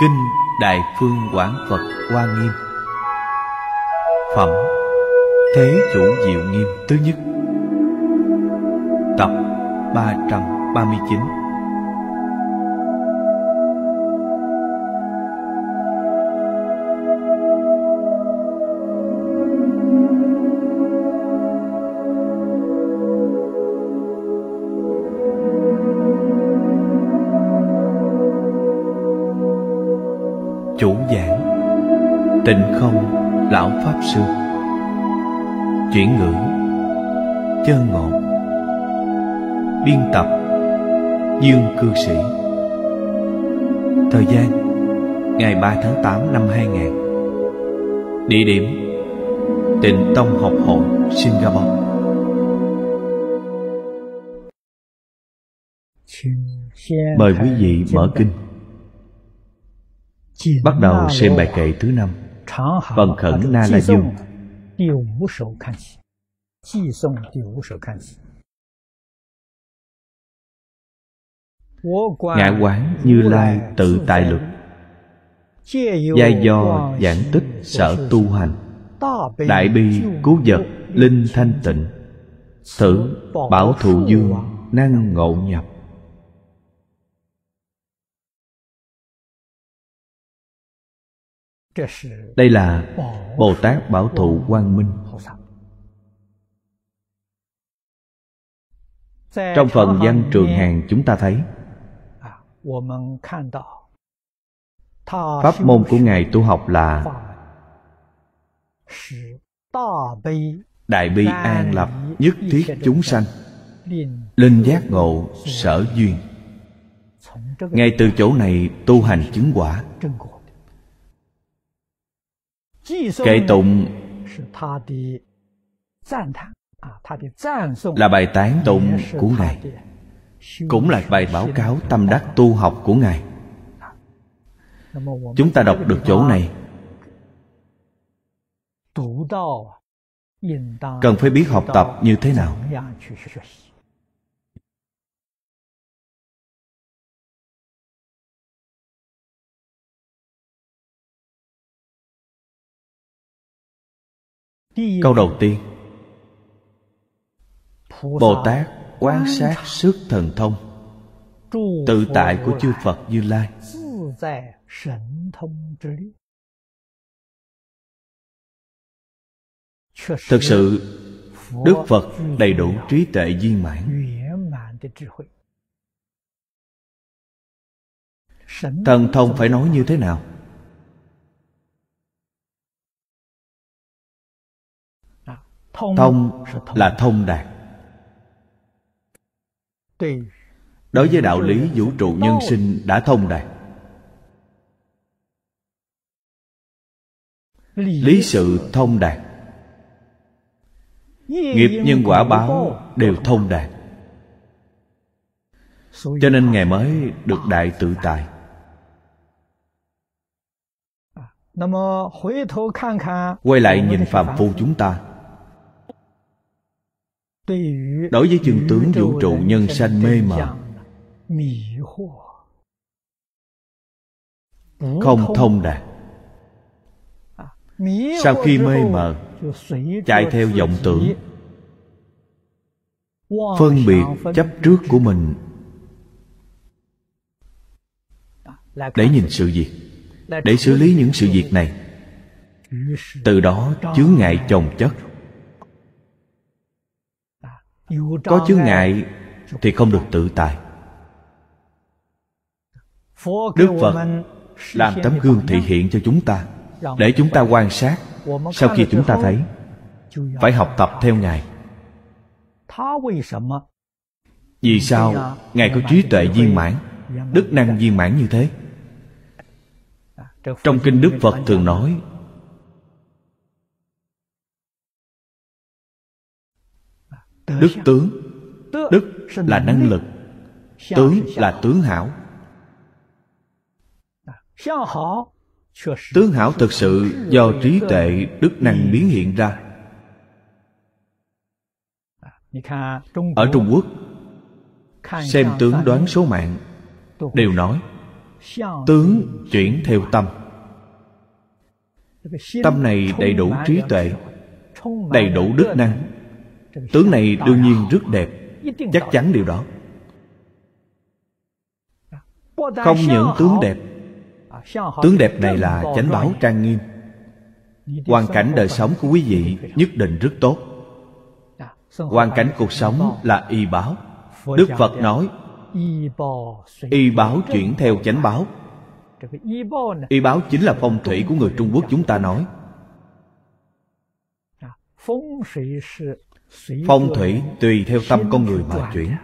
Kinh Đại Phương Quảng Phật Hoa Nghiêm Phẩm Thế Chủ Diệu Nghiêm Thứ Nhất Tập 339 Tịnh không lão pháp sư Chuyển ngữ Chân ngọn Biên tập Dương cư sĩ Thời gian Ngày 3 tháng 8 năm 2000 Địa điểm Tịnh Tông Học Hội Singapore Mời quý vị mở kinh Bắt đầu xem bài kệ thứ năm Phần khẩn na là dùng Ngã quán như lai tự tại lực Giai do giảng tích sở tu hành Đại bi cứu vật linh thanh tịnh Thử bảo thụ dương năng ngộ nhập đây là bồ tát bảo thụ quang minh trong phần văn trường hàng chúng ta thấy pháp môn của ngài tu học là đại bi an lập nhất thiết chúng sanh linh giác ngộ sở duyên ngay từ chỗ này tu hành chứng quả kệ tụng là bài tán tụng của Ngài Cũng là bài báo cáo tâm đắc tu học của Ngài Chúng ta đọc được chỗ này Cần phải biết học tập như thế nào câu đầu tiên bồ tát quan sát sức thần thông tự tại của chư phật như lai thực sự đức phật đầy đủ trí tuệ viên mãn thần thông phải nói như thế nào thông là thông đạt đối với đạo lý vũ trụ nhân sinh đã thông đạt lý sự thông đạt nghiệp nhân quả báo đều thông đạt cho nên ngày mới được đại tự tại à, quay lại nhìn phàm phu chúng ta đối với chân tướng vũ trụ nhân sanh mê mờ không thông đạt à, sau khi mê mờ chạy theo vọng tưởng phân biệt chấp trước của mình à, để nhìn sự việc để xử lý những sự việc này từ đó chướng ngại chồng chất có chướng ngại thì không được tự tại đức phật làm tấm gương thị hiện cho chúng ta để chúng ta quan sát sau khi chúng ta thấy phải học tập theo ngài vì sao ngài có trí tuệ viên mãn đức năng viên mãn như thế trong kinh đức phật thường nói đức tướng đức là năng lực tướng là tướng hảo à, tướng hảo thực sự do trí tuệ đức năng biến hiện ra à, ở trung quốc xem tướng đoán số mạng đều nói tướng chuyển theo tâm tâm này đầy đủ trí tuệ đầy đủ đức năng tướng này đương nhiên rất đẹp chắc chắn điều đó không những tướng đẹp tướng đẹp này là chánh báo trang nghiêm hoàn cảnh đời sống của quý vị nhất định rất tốt hoàn cảnh cuộc sống là y báo đức phật nói y báo chuyển theo chánh báo y báo chính là phong thủy của người trung quốc chúng ta nói phong thủy tùy theo tâm con người mà chuyển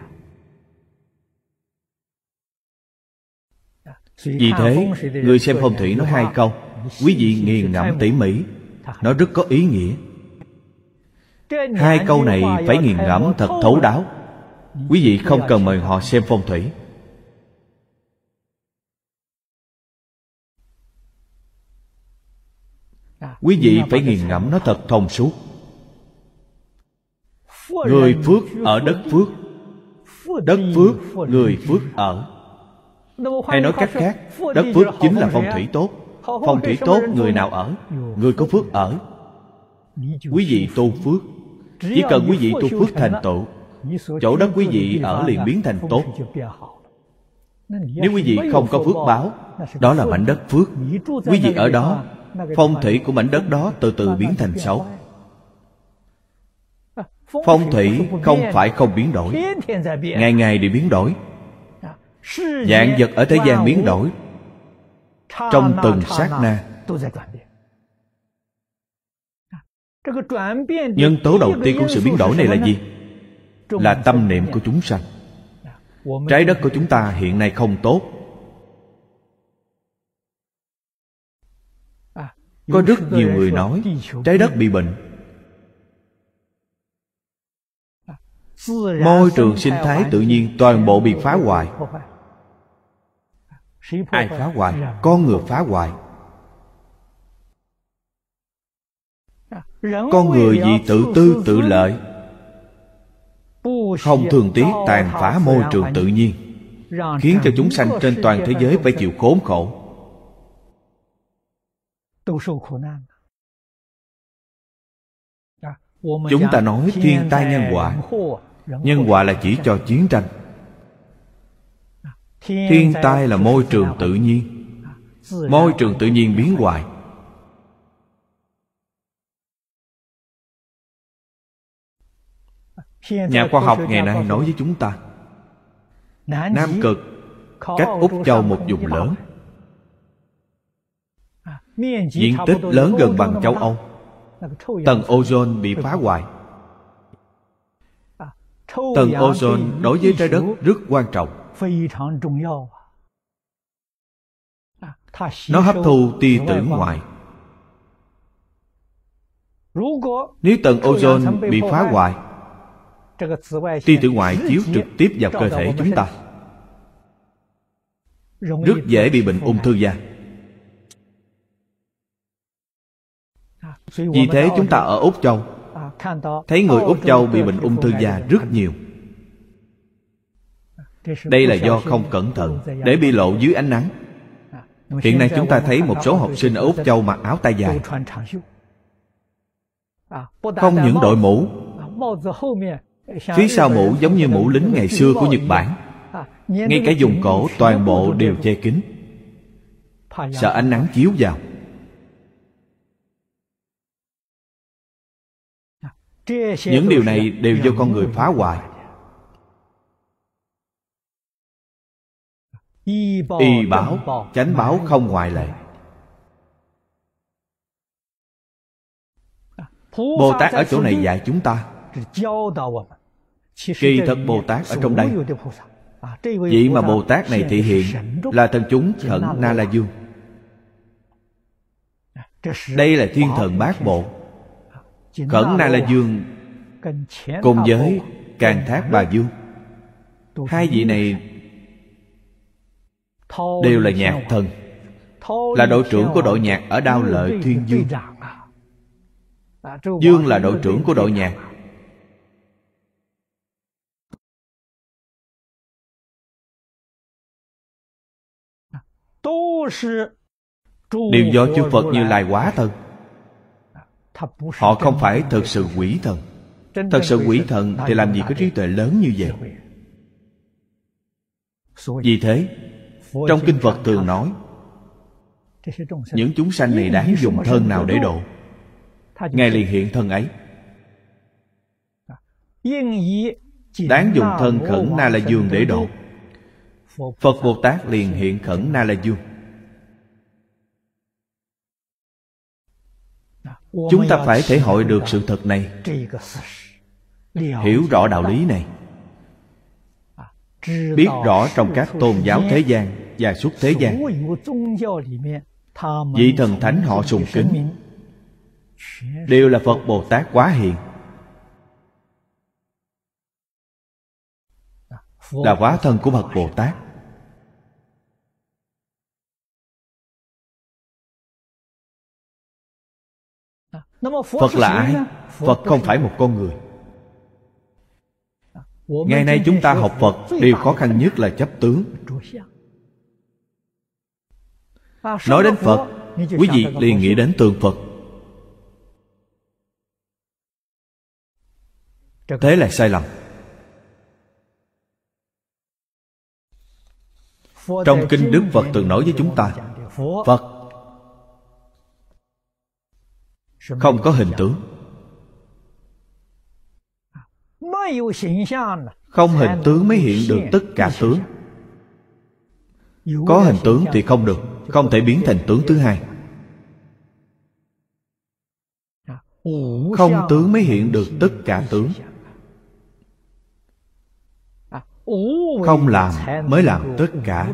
vì thế người xem phong thủy nói hai câu quý vị nghiền ngẫm tỉ mỉ nó rất có ý nghĩa hai câu này phải nghiền ngẫm thật thấu đáo quý vị không cần mời họ xem phong thủy dạ, quý vị phải nghiền ngẫm nó thật thông suốt người phước ở đất phước đất phước người phước ở hay nói cách khác đất phước chính là phong thủy tốt phong thủy tốt người nào ở người có phước ở quý vị tu phước chỉ cần quý vị tu phước thành tựu chỗ đất quý vị ở liền biến thành tốt nếu quý vị không có phước báo đó là mảnh đất phước quý vị ở đó phong thủy của mảnh đất đó từ từ biến thành xấu phong thủy không phải không biến đổi ngày ngày đều biến đổi à, dạng vật ở thế gian biến đổi trong từng sát na nhân tố đầu tiên của sự biến đổi này là gì là tâm niệm của chúng sanh trái đất của chúng ta hiện nay không tốt à, có rất nhiều người nói trái đất bị bệnh môi trường sinh thái tự nhiên toàn bộ bị phá hoại ai phá hoại con người phá hoại con người vì tự tư tự lợi không thường tiếc tàn phá môi trường tự nhiên khiến cho chúng sanh trên toàn thế giới phải chịu khốn khổ chúng ta nói thiên tai nhân quả nhân quả là chỉ cho chiến tranh à, thiên tai là môi trường tự nhiên à, môi trường tự nhiên biến hoài à, nhà khoa học ngày nay nói với chúng ta nam cực cách úc châu một vùng lớn diện tích lớn gần bằng châu âu tầng ozone bị phá hoại tầng ozone đối với trái đất rất quan trọng nó hấp thu tia tử ngoại nếu tầng ozone bị phá hoại tia tử ngoại chiếu trực tiếp vào cơ thể à, chúng ta rất dễ bị bệnh ung thư da vì thế chúng ta ở úc châu thấy người úc châu bị bệnh ung thư da rất nhiều đây là do không cẩn thận để bị lộ dưới ánh nắng hiện nay chúng ta thấy một số học sinh ở úc châu mặc áo tay dài không những đội mũ phía sau mũ giống như mũ lính ngày xưa của nhật bản ngay cả dùng cổ toàn bộ đều che kín sợ ánh nắng chiếu vào những điều này đều do con người phá hoại y báo chánh báo không ngoại lệ bồ tát ở chỗ này dạy chúng ta kỳ thật bồ tát ở trong đây vậy mà bồ tát này thể hiện là thần chúng Thận na la dương đây là thiên thần bát bộ khẩn na la dương cùng với càng thác bà dương hai vị này đều là nhạc thần là đội trưởng của đội nhạc ở đao lợi thiên dương à, dương là đội trưởng của đội nhạc đều do chư phật như lai quá thân họ không phải thật sự quỷ thần thật sự quỷ thần thì làm gì có trí tuệ lớn như vậy vì thế trong kinh phật thường nói những chúng sanh này đáng dùng thân nào để độ ngài liền hiện thân ấy đáng dùng thân khẩn na la dương để độ phật bồ tát liền hiện khẩn na la dương chúng ta phải thể hội được sự thật này hiểu rõ đạo lý này à, biết rõ trong các tôn giáo thế gian và suốt thế gian vị thần thánh họ sùng kính đều là phật bồ tát quá hiện à, là hóa thân của phật bồ tát phật là ai phật không phải một con người ngày nay chúng ta học phật điều khó khăn nhất là chấp tướng nói đến phật quý vị liền nghĩ đến tượng phật thế là sai lầm trong kinh đức phật từng nói với chúng ta phật không có hình tướng không hình tướng mới hiện được tất cả tướng có hình tướng thì không được không thể biến thành tướng thứ hai không tướng mới hiện được tất cả tướng không làm mới làm tất cả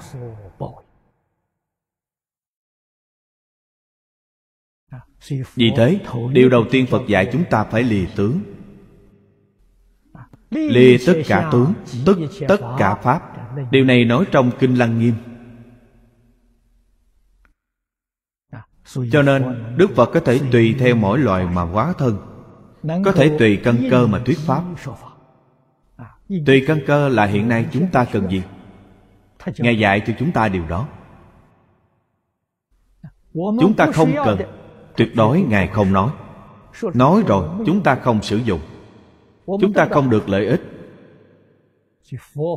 vì thế điều đầu tiên phật dạy chúng ta phải lìa tướng lìa tất cả tướng tức tất cả pháp điều này nói trong kinh lăng nghiêm cho nên đức phật có thể tùy theo mỗi loài mà hóa thân có thể tùy căn cơ mà thuyết pháp tùy căn cơ là hiện nay chúng ta cần gì ngài dạy cho chúng ta điều đó chúng ta không cần tuyệt đối ngài không nói nói rồi chúng ta không sử dụng chúng ta không được lợi ích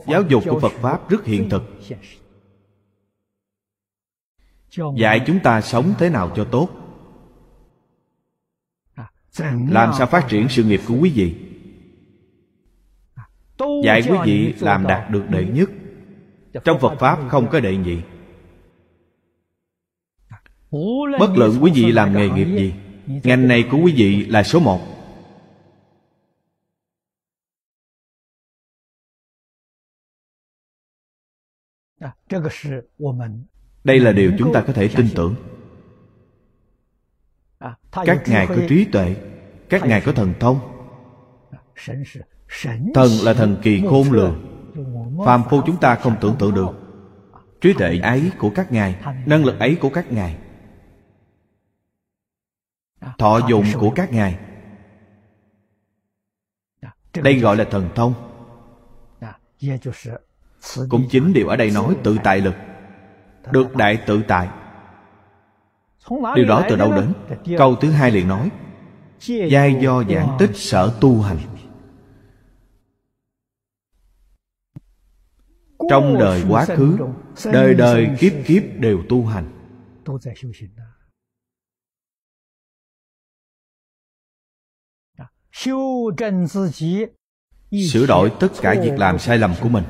giáo dục của phật pháp rất hiện thực dạy chúng ta sống thế nào cho tốt làm sao phát triển sự nghiệp của quý vị dạy quý vị làm đạt được đệ nhất trong phật pháp không có đệ nhị Bất luận quý vị làm nghề nghiệp gì Ngành này của quý vị là số một Đây là điều chúng ta có thể tin tưởng Các ngài có trí tuệ Các ngài có thần thông Thần là thần kỳ khôn lường Phàm phu chúng ta không tưởng tượng được Trí tuệ ấy của các ngài Năng lực ấy của các ngài thọ dụng của các ngài đây gọi là thần thông cũng chính điều ở đây nói tự tại lực được đại tự tại điều đó từ đâu đến câu thứ hai liền nói giai do giảng tích sở tu hành trong đời quá khứ đời đời kiếp kiếp đều tu hành sửa đổi tất cả việc làm sai lầm của mình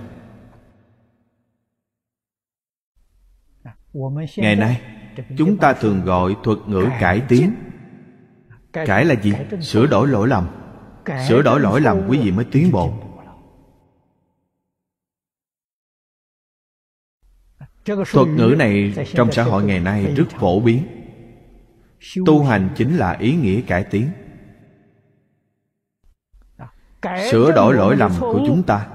ngày nay chúng ta thường gọi thuật ngữ cải tiến cải là gì sửa đổi lỗi lầm sửa đổi lỗi lầm quý vị mới tiến bộ thuật ngữ này trong xã hội ngày nay rất phổ biến tu hành chính là ý nghĩa cải tiến sửa đổi lỗi lầm của chúng ta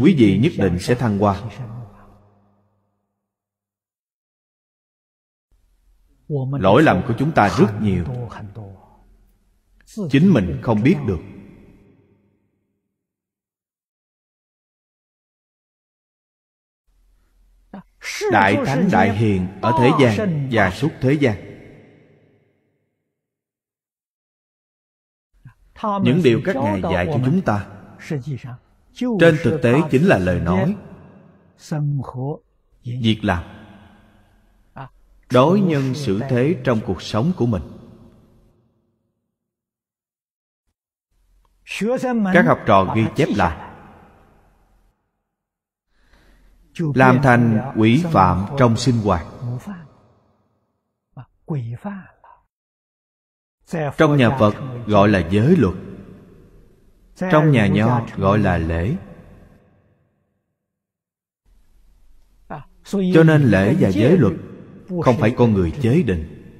quý vị nhất định sẽ thăng hoa lỗi lầm của chúng ta rất nhiều chính mình không biết được đại thánh đại hiền ở thế gian và suốt thế gian những điều các ngài dạy cho chúng ta trên thực tế chính là lời nói việc làm à, đối nhân xử thế trong cuộc sống của mình các học trò ghi chép lại làm thành quỷ phạm trong sinh hoạt trong nhà phật gọi là giới luật trong nhà nho gọi là lễ à. cho nên lễ và giới luật không phải con người chế định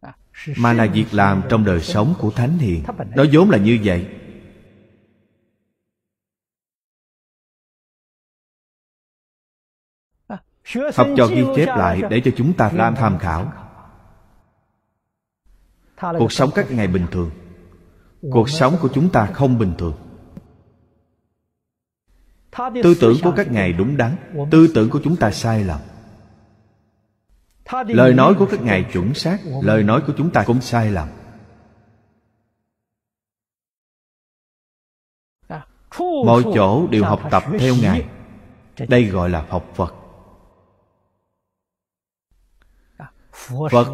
à. mà là việc làm trong đời sống của thánh hiền nó vốn là như vậy à. học trò ghi chép lại để cho chúng ta làm tham khảo cuộc sống các ngày bình thường cuộc sống của chúng ta không bình thường tư tưởng của các ngài đúng đắn tư tưởng của chúng ta sai lầm lời nói của các ngài chuẩn xác lời nói của chúng ta cũng sai lầm à, mọi chỗ đều học tập theo ngài đây gọi là học phật à, phật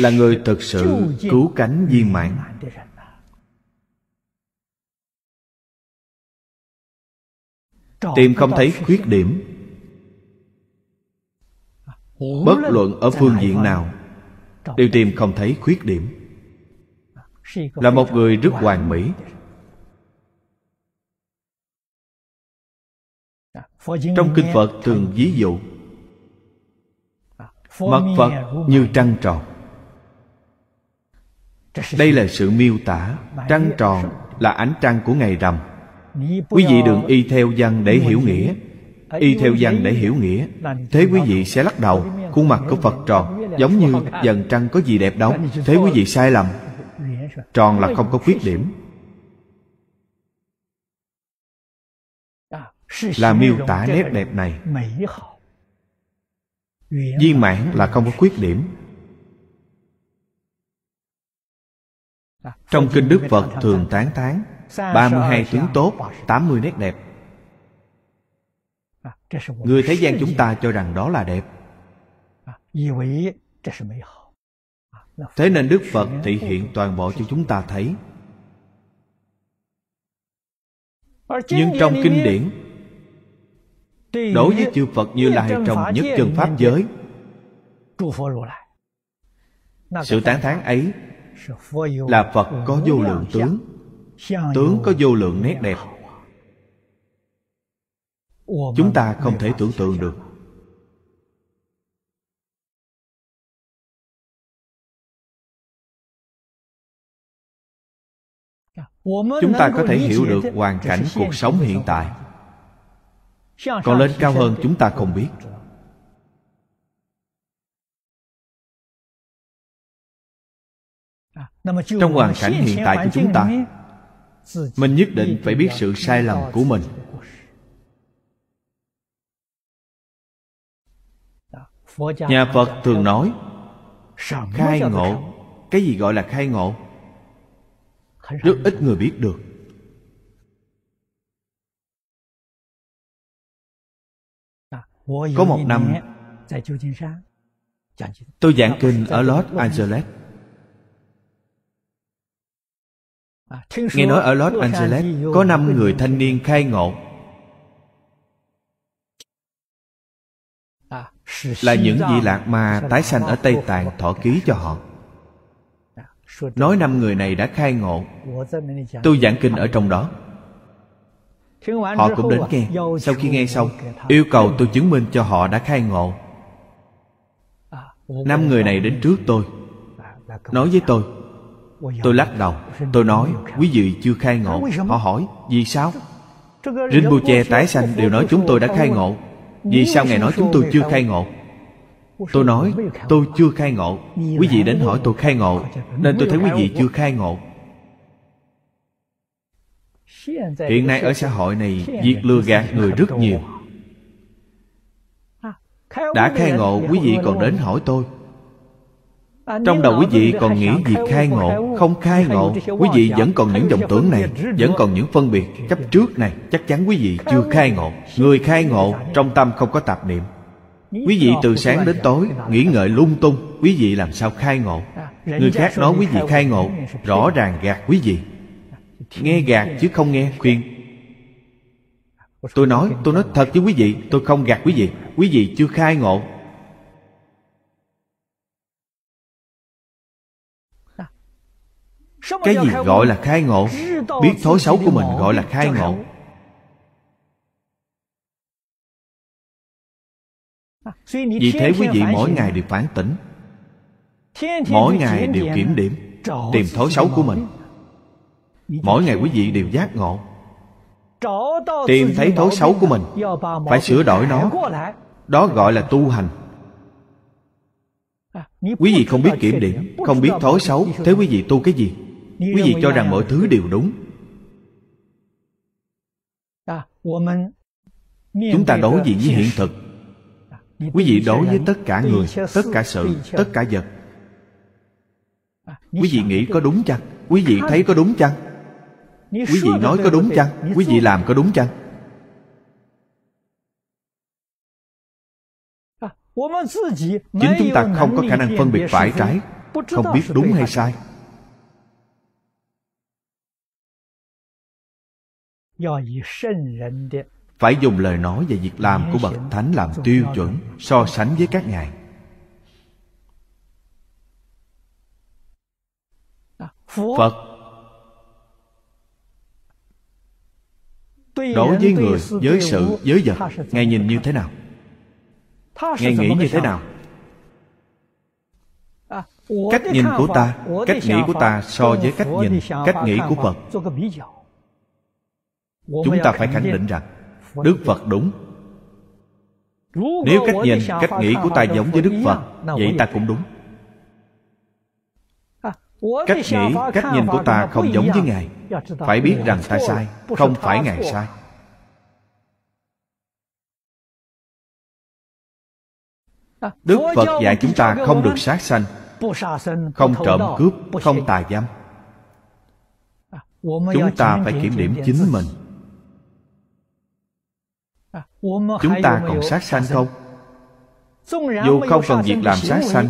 là người thật sự cứu cánh viên mãn tìm không thấy khuyết điểm bất luận ở phương diện nào đều tìm không thấy khuyết điểm là một người rất hoàn mỹ trong kinh phật thường ví dụ mặt phật như trăng tròn đây là sự miêu tả trăng tròn là ánh trăng của ngày rằm quý vị đừng y theo văn để hiểu nghĩa y theo văn để hiểu nghĩa thế quý vị sẽ lắc đầu khuôn mặt của phật tròn giống như dần trăng có gì đẹp đâu thế quý vị sai lầm tròn là không có khuyết điểm là miêu tả nét đẹp này viên mãn là không có khuyết điểm Trong kinh Đức Phật thường tán tán 32 tướng tốt 80 nét đẹp Người thế gian chúng ta cho rằng đó là đẹp Thế nên Đức Phật thị hiện toàn bộ cho chúng ta thấy Nhưng trong kinh điển Đối với chư Phật như là lai trong nhất chân Pháp giới Sự tán thán ấy là phật có vô lượng tướng tướng có vô lượng nét đẹp chúng ta không thể tưởng tượng được chúng ta có thể hiểu được hoàn cảnh cuộc sống hiện tại còn lên cao hơn chúng ta không biết trong hoàn cảnh hiện tại của chúng ta mình nhất định phải biết sự sai lầm của mình nhà phật thường nói khai ngộ cái gì gọi là khai ngộ rất ít người biết được có một năm tôi giảng kinh ở Los Angeles À, nghe nói ở Los Angeles có 5 người thanh niên khai ngộ à, Là những vị lạc ma tái sanh ở Tây Tạng thọ ký cho họ à, Nói năm người này đã khai ngộ Tôi giảng kinh ở trong đó Họ cũng đến nghe Sau khi nghe xong Yêu cầu tôi chứng minh cho họ đã khai ngộ Năm người này đến trước tôi Nói với tôi Tôi lắc đầu Tôi nói quý vị chưa khai ngộ Họ hỏi vì sao Rinpoche tái sanh đều nói chúng tôi đã khai ngộ Vì sao Ngài nói chúng tôi chưa khai ngộ Tôi nói tôi chưa khai ngộ Quý vị đến hỏi tôi khai ngộ Nên tôi thấy quý vị chưa khai ngộ Hiện nay ở xã hội này Việc lừa gạt người rất nhiều Đã khai ngộ quý vị còn đến hỏi tôi À, trong đầu quý vị còn nghĩ gì khai ngộ Không khai ngộ Quý vị vẫn còn những vọng tưởng này Vẫn còn những phân biệt chấp trước này Chắc chắn quý vị chưa khai ngộ Người khai ngộ trong tâm không có tạp niệm Quý vị từ sáng đến tối Nghĩ ngợi lung tung Quý vị làm sao khai ngộ à, Người khác nói quý vị khai ngộ Rõ ràng gạt quý vị Nghe gạt chứ không nghe khuyên Tôi nói, tôi nói thật với quý vị Tôi không gạt quý vị Quý vị chưa khai ngộ cái gì gọi là khai ngộ biết thói xấu của mình gọi là khai ngộ vì thế quý vị mỗi ngày đều phản tỉnh mỗi ngày đều kiểm điểm tìm thói xấu của mình mỗi ngày quý vị đều giác ngộ tìm thấy thói xấu của mình phải sửa đổi nó đó gọi là tu hành quý vị không biết kiểm điểm không biết thói xấu thế quý vị tu cái gì quý vị cho rằng mọi thứ đều đúng chúng ta đối diện với hiện thực quý vị đối với tất cả người tất cả sự tất cả vật quý vị nghĩ có đúng chăng quý vị thấy có đúng chăng quý vị nói có đúng chăng quý vị làm có đúng chăng chính chúng ta không có khả năng phân biệt phải trái không biết đúng hay sai phải dùng lời nói và việc làm của bậc thánh làm tiêu chuẩn so sánh với các ngài à, phật đối với người với sự với vật ngài nhìn như thế nào ngài nghĩ như thế nào à, cách nhìn của ta cách nghĩ của ta so với cách nhìn cách nghĩ của phật chúng ta phải khẳng định rằng đức phật đúng nếu cách nhìn cách nghĩ của ta giống với đức phật vậy ta cũng đúng cách nghĩ cách nhìn của ta không giống với ngài phải biết rằng ta sai không phải ngài sai đức phật dạy chúng ta không được sát sanh không trộm cướp không tà dâm chúng ta phải kiểm điểm chính mình À, chúng ta còn sát sanh dạ, dạ. không dù không còn việc làm sát sanh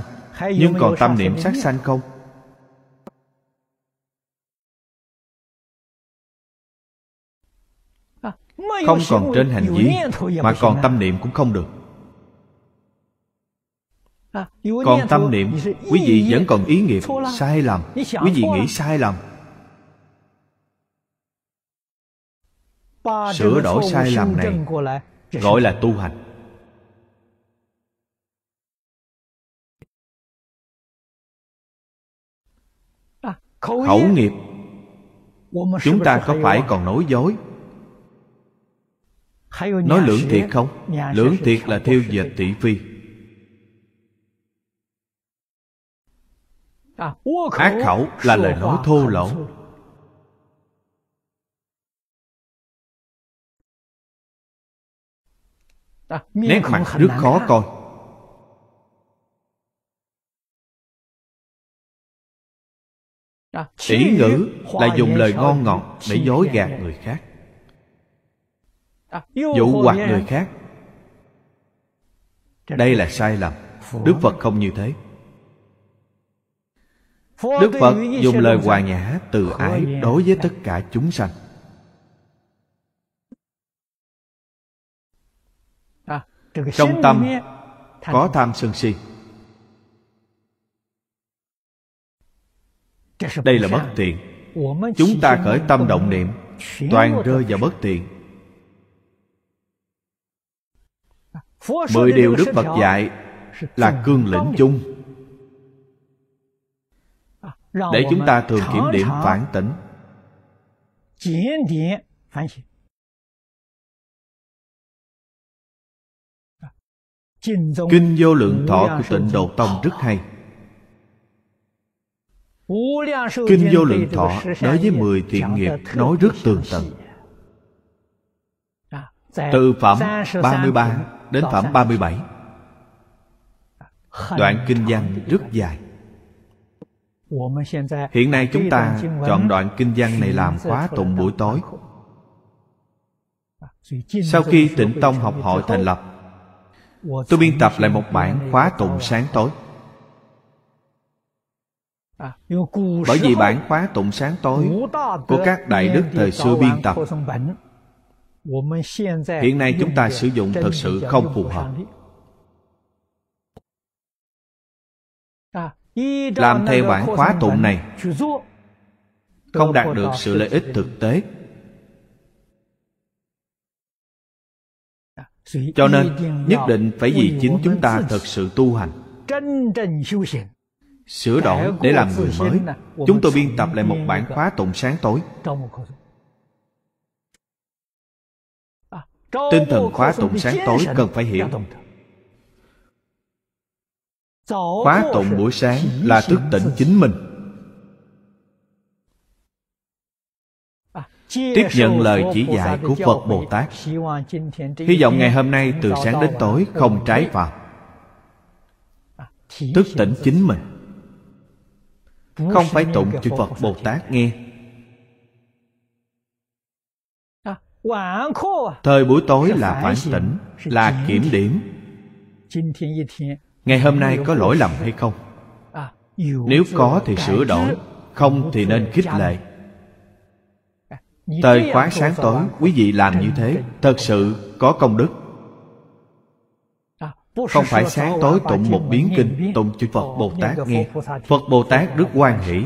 nhưng còn tâm niệm sát sanh không à, không còn trên hành vi mà còn tâm niệm cũng không được à, còn tâm niệm quý vị vẫn còn ý nghiệp sai lầm quý vị nghĩ sai lầm sửa đổi sai lầm này gọi là tu hành à, khẩu nghiệp chúng ta có phải còn nói dối nói lưỡng thiệt không lưỡng thiệt là thiêu dệt thị phi à, ác khẩu là lời nói thô lỗ nét mặt rất khó coi tỷ ngữ là dùng lời ngon ngọt để dối gạt người khác dụ hoặc người khác đây là sai lầm đức phật không như thế đức phật dùng lời hòa nhã từ ái đối với tất cả chúng sanh trong tâm có tham sân si đây là bất tiện chúng ta khởi tâm động niệm toàn rơi vào bất tiện mười điều đức phật dạy là cương lĩnh chung à, để chúng ta thường kiểm điểm phản tỉnh Kinh vô lượng thọ của tịnh Độ Tông rất hay Kinh vô lượng thọ nói với mười thiện nghiệp nói rất tường tận à, Từ phẩm 33 đến phẩm 37 Đoạn kinh văn rất dài Hiện nay chúng ta chọn đoạn kinh văn này làm khóa tụng buổi tối à, Sau khi tịnh tông học hội thành lập tôi biên tập lại một bản khóa tụng sáng tối bởi vì bản khóa tụng sáng tối của các đại đức thời xưa biên tập hiện nay chúng ta sử dụng thật sự không phù hợp làm theo bản khóa tụng này không đạt được sự lợi ích thực tế cho nên nhất định phải vì chính chúng ta thật sự tu hành sửa đổi để làm người mới chúng tôi biên tập lại một bản khóa tụng sáng tối à, tinh thần khóa tụng sáng tối cần phải hiểu khóa tụng buổi sáng là thức tỉnh chính mình tiếp nhận lời chỉ dạy của Phật Bồ Tát. Hy vọng ngày hôm nay từ sáng đến tối không trái phạm. À, tức tỉnh chính mình. Không phải tụng chữ Phật Bồ Tát nghe. À, à. Thời buổi tối là phản tỉnh, là kiểm điểm. Ngày hôm nay có lỗi lầm hay không? Nếu có thì sửa đổi, không thì nên khích lệ Thời khóa sáng tối quý vị làm như thế Thật sự có công đức à, Không phải sáng tối tụng một biến kinh Tụng chư Phật Bồ Tát nghe Phật Bồ Tát rất hoan hỷ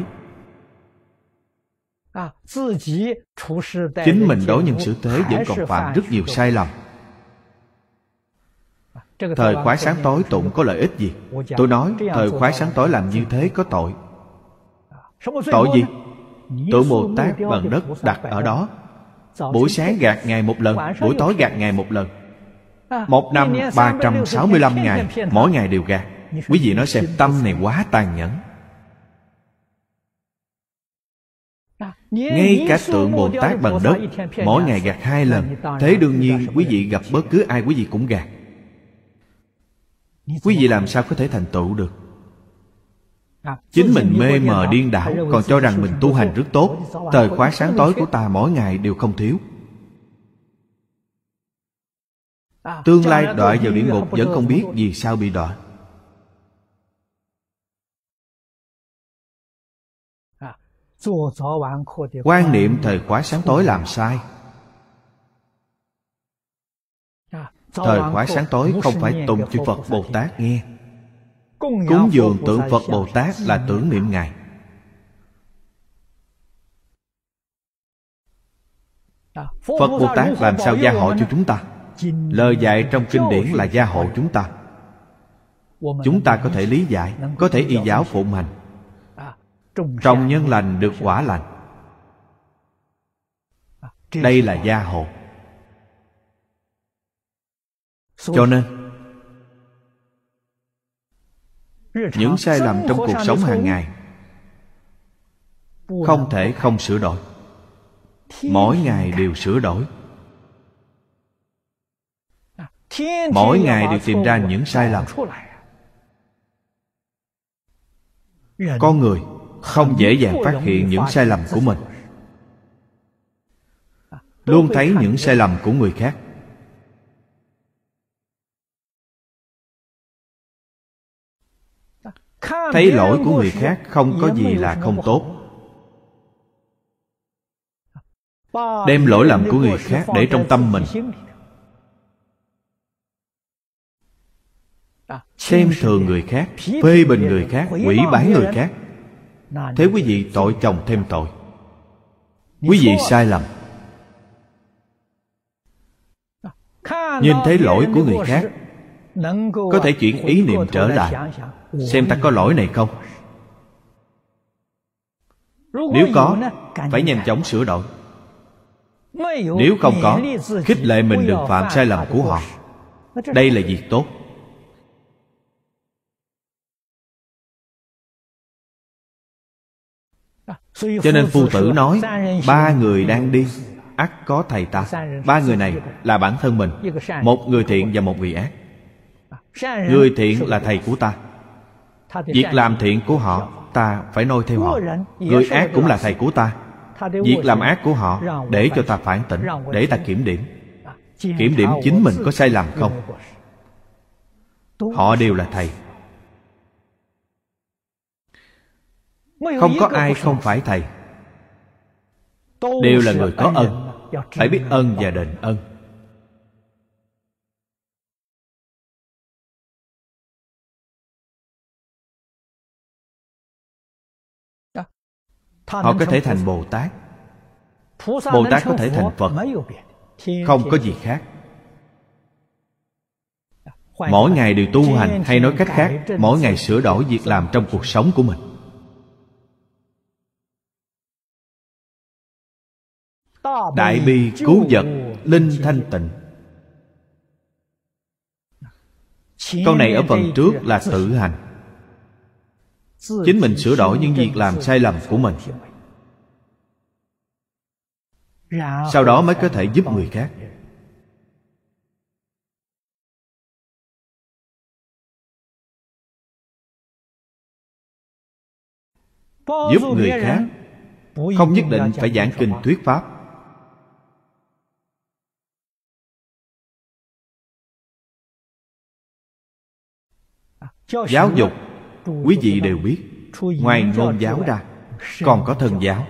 à, à, Chính mình đối nhân xử thế vẫn còn phạm rất nhiều sai lầm Thời khóa sáng tối tụng có lợi ích gì? Tôi nói thời khóa sáng tối làm như thế có tội Tội gì? Tổ Bồ Tát bằng đất đặt ở đó Buổi sáng gạt ngày một lần Buổi tối gạt ngày một lần Một năm 365 ngày Mỗi ngày đều gạt Quý vị nói xem tâm này quá tàn nhẫn Ngay cả tượng Bồ Tát bằng đất Mỗi ngày gạt hai lần Thế đương nhiên quý vị gặp bất cứ ai quý vị cũng gạt Quý vị làm sao có thể thành tựu được Chính mình mê mờ điên đảo Còn cho rằng mình tu hành rất tốt Thời khóa sáng tối của ta mỗi ngày đều không thiếu Tương lai đọa vào địa ngục Vẫn không biết vì sao bị đọa Quan niệm thời khóa sáng tối làm sai Thời khóa sáng tối không phải tùng chư Phật Bồ Tát nghe cúng dường tượng phật bồ tát là tưởng niệm ngài à, phật bồ tát làm sao gia hộ cho chúng ta lời dạy trong kinh điển là gia hộ chúng ta chúng ta có thể lý giải có thể y giáo phụng hành à, trong nhân lành được quả lành à, đây là gia hộ cho nên những sai lầm trong cuộc sống hàng ngày không thể không sửa đổi mỗi ngày đều sửa đổi mỗi ngày đều tìm ra những sai lầm con người không dễ dàng phát hiện những sai lầm của mình luôn thấy những sai lầm của người khác thấy lỗi của người khác không có gì là không tốt đem lỗi lầm của người khác để trong tâm mình à, xem thường người khác phê bình người khác quỷ bái người khác thế quý vị tội chồng thêm tội quý vị sai lầm à, nhìn thấy lỗi của người khác có thể chuyển ý niệm trở lại xem ta có lỗi này không nếu có phải nhanh chóng sửa đổi nếu không có khích lệ mình đừng phạm sai lầm của họ đây là việc tốt cho nên phu tử nói ba người đang đi ắt có thầy ta ba người này là bản thân mình một người thiện và một người ác người thiện là thầy của ta việc làm thiện của họ ta phải noi theo họ người ác cũng là thầy của ta việc làm ác của họ để cho ta phản tỉnh để ta kiểm điểm à, kiểm điểm chính mình có sai lầm không họ đều là thầy không có ai không phải thầy đều là người có ân phải biết ân và đền ân họ có thể thành bồ tát bồ tát có thể thành phật không có gì khác mỗi ngày đều tu hành hay nói cách khác mỗi ngày sửa đổi việc làm trong cuộc sống của mình đại bi cứu vật linh thanh tịnh câu này ở phần trước là tự hành chính mình sửa đổi những việc làm sai lầm của mình sau đó mới có thể giúp người khác giúp người khác không nhất định phải giảng kinh thuyết pháp giáo dục quý vị đều biết ngoài ngôn giáo ra còn có thần giáo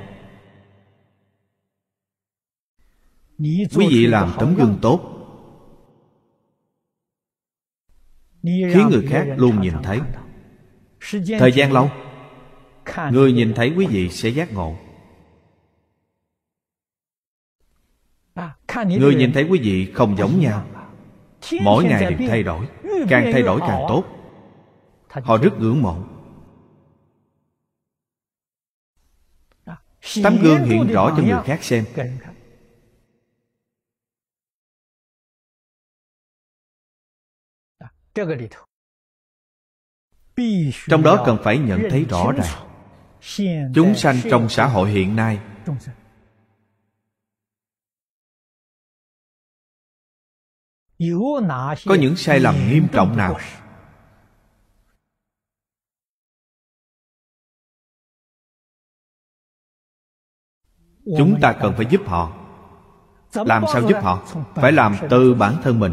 quý vị làm tấm gương tốt khiến người khác luôn nhìn thấy thời gian lâu người nhìn thấy quý vị sẽ giác ngộ người nhìn thấy quý vị không giống nhau mỗi ngày đều thay đổi càng thay đổi càng tốt họ rất ngưỡng mộ tấm gương hiện rõ cho người khác xem trong đó cần phải nhận thấy rõ ràng chúng sanh trong xã hội hiện nay có những sai lầm nghiêm trọng nào chúng ta cần phải giúp họ làm sao giúp họ phải làm từ bản thân mình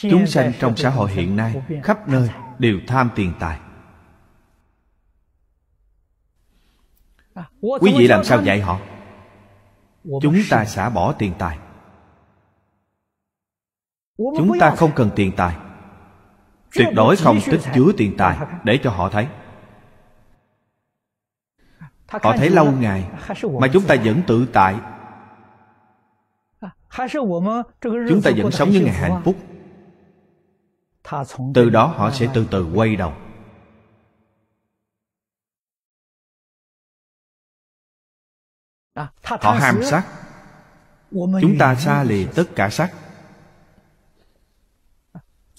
chúng sanh trong xã hội hiện nay khắp nơi đều tham tiền tài quý vị làm sao dạy họ chúng ta xả bỏ tiền tài chúng ta không cần tiền tài tuyệt đối không tích chứa tiền tài để cho họ thấy họ thấy lâu ngày mà chúng ta vẫn tự tại chúng ta vẫn sống như ngày hạnh phúc từ đó họ sẽ từ từ quay đầu họ ham sắc chúng ta xa lì tất cả sắc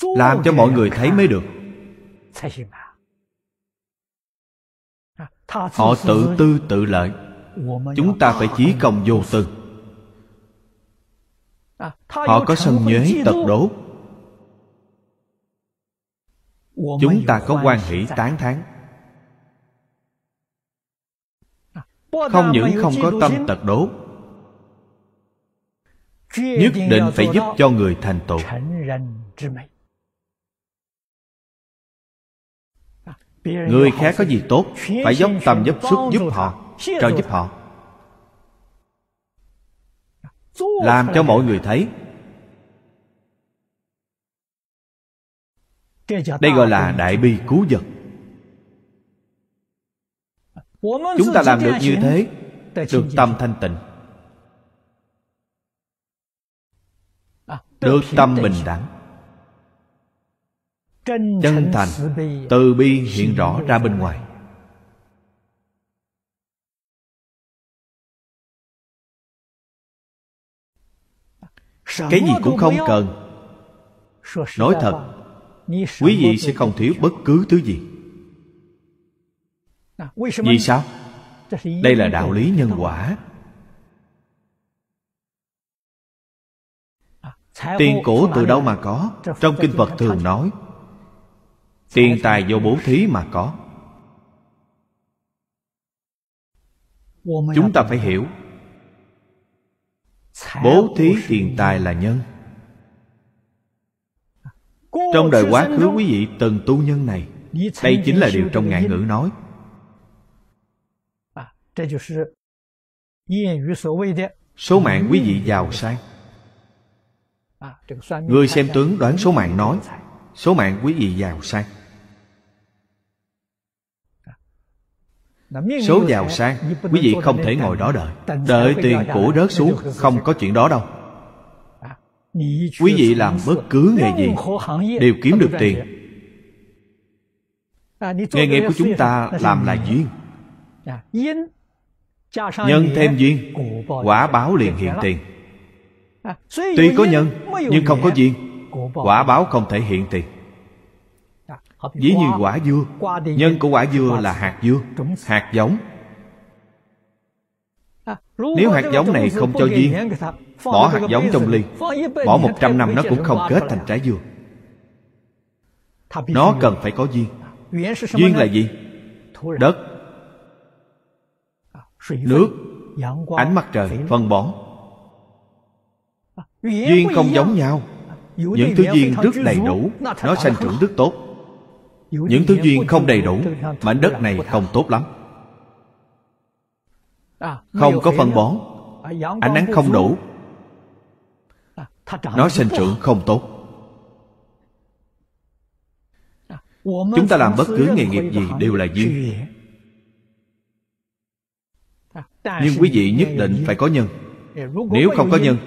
làm cho mọi người thấy mới được họ tự tư tự lợi chúng ta phải chí công vô tư à, họ có sân nhuế à, tật đố chúng ta có quan hỷ tán thán không những không có tâm tật đố nhất định phải giúp cho người thành tựu Người khác có gì tốt Phải dốc tầm dốc sức giúp họ Trợ giúp họ Làm cho mọi người thấy Đây gọi là đại bi cứu vật Chúng ta làm được như thế Được tâm thanh tịnh à, Được tâm bình đẳng chân thành từ bi hiện rõ ra bên ngoài cái gì cũng không cần nói thật quý vị sẽ không thiếu bất cứ thứ gì à, vì sao đây là đạo lý nhân quả à, tiền cổ từ đâu mà có trong kinh phật thường nói tiền tài do bố thí mà có chúng ta phải hiểu bố thí tiền tài là nhân trong đời quá khứ quý vị từng tu nhân này đây chính là điều trong ngạn ngữ nói số mạng quý vị giàu sang người xem tướng đoán số mạng nói Số mạng quý vị giàu sang Số giàu sang Quý vị không thể ngồi đó đợi Đợi tiền của rớt xuống Không có chuyện đó đâu Quý vị làm bất cứ nghề gì Đều kiếm được tiền à, Nghề nghiệp của chúng ta làm là duyên à, Nhân thêm duyên Quả báo liền hiện tiền à, Tuy có nhân Nhưng không có duyên quả báo không thể hiện tiền à, ví như quả dưa Nhân của quả dưa là hạt dưa Hạt giống à, Nếu hạt giống này không cho duyên Bỏ hạt giống trong ly Bỏ một trăm năm nó cũng không kết thành trái dưa Nó cần phải có duyên Duyên là gì? Đất à, Nước Ánh mặt trời Phân bón Duyên không giống nhau những thứ duyên rất đầy đủ nó sanh trưởng rất tốt những thứ duyên không đầy đủ mảnh đất này không tốt lắm à, không có phân bón ánh nắng không đủ à, nó sinh trưởng không tốt à, chúng ta làm bất cứ nghề nghiệp gì đều là duyên nhưng quý vị nhất định phải có nhân nếu không có nhân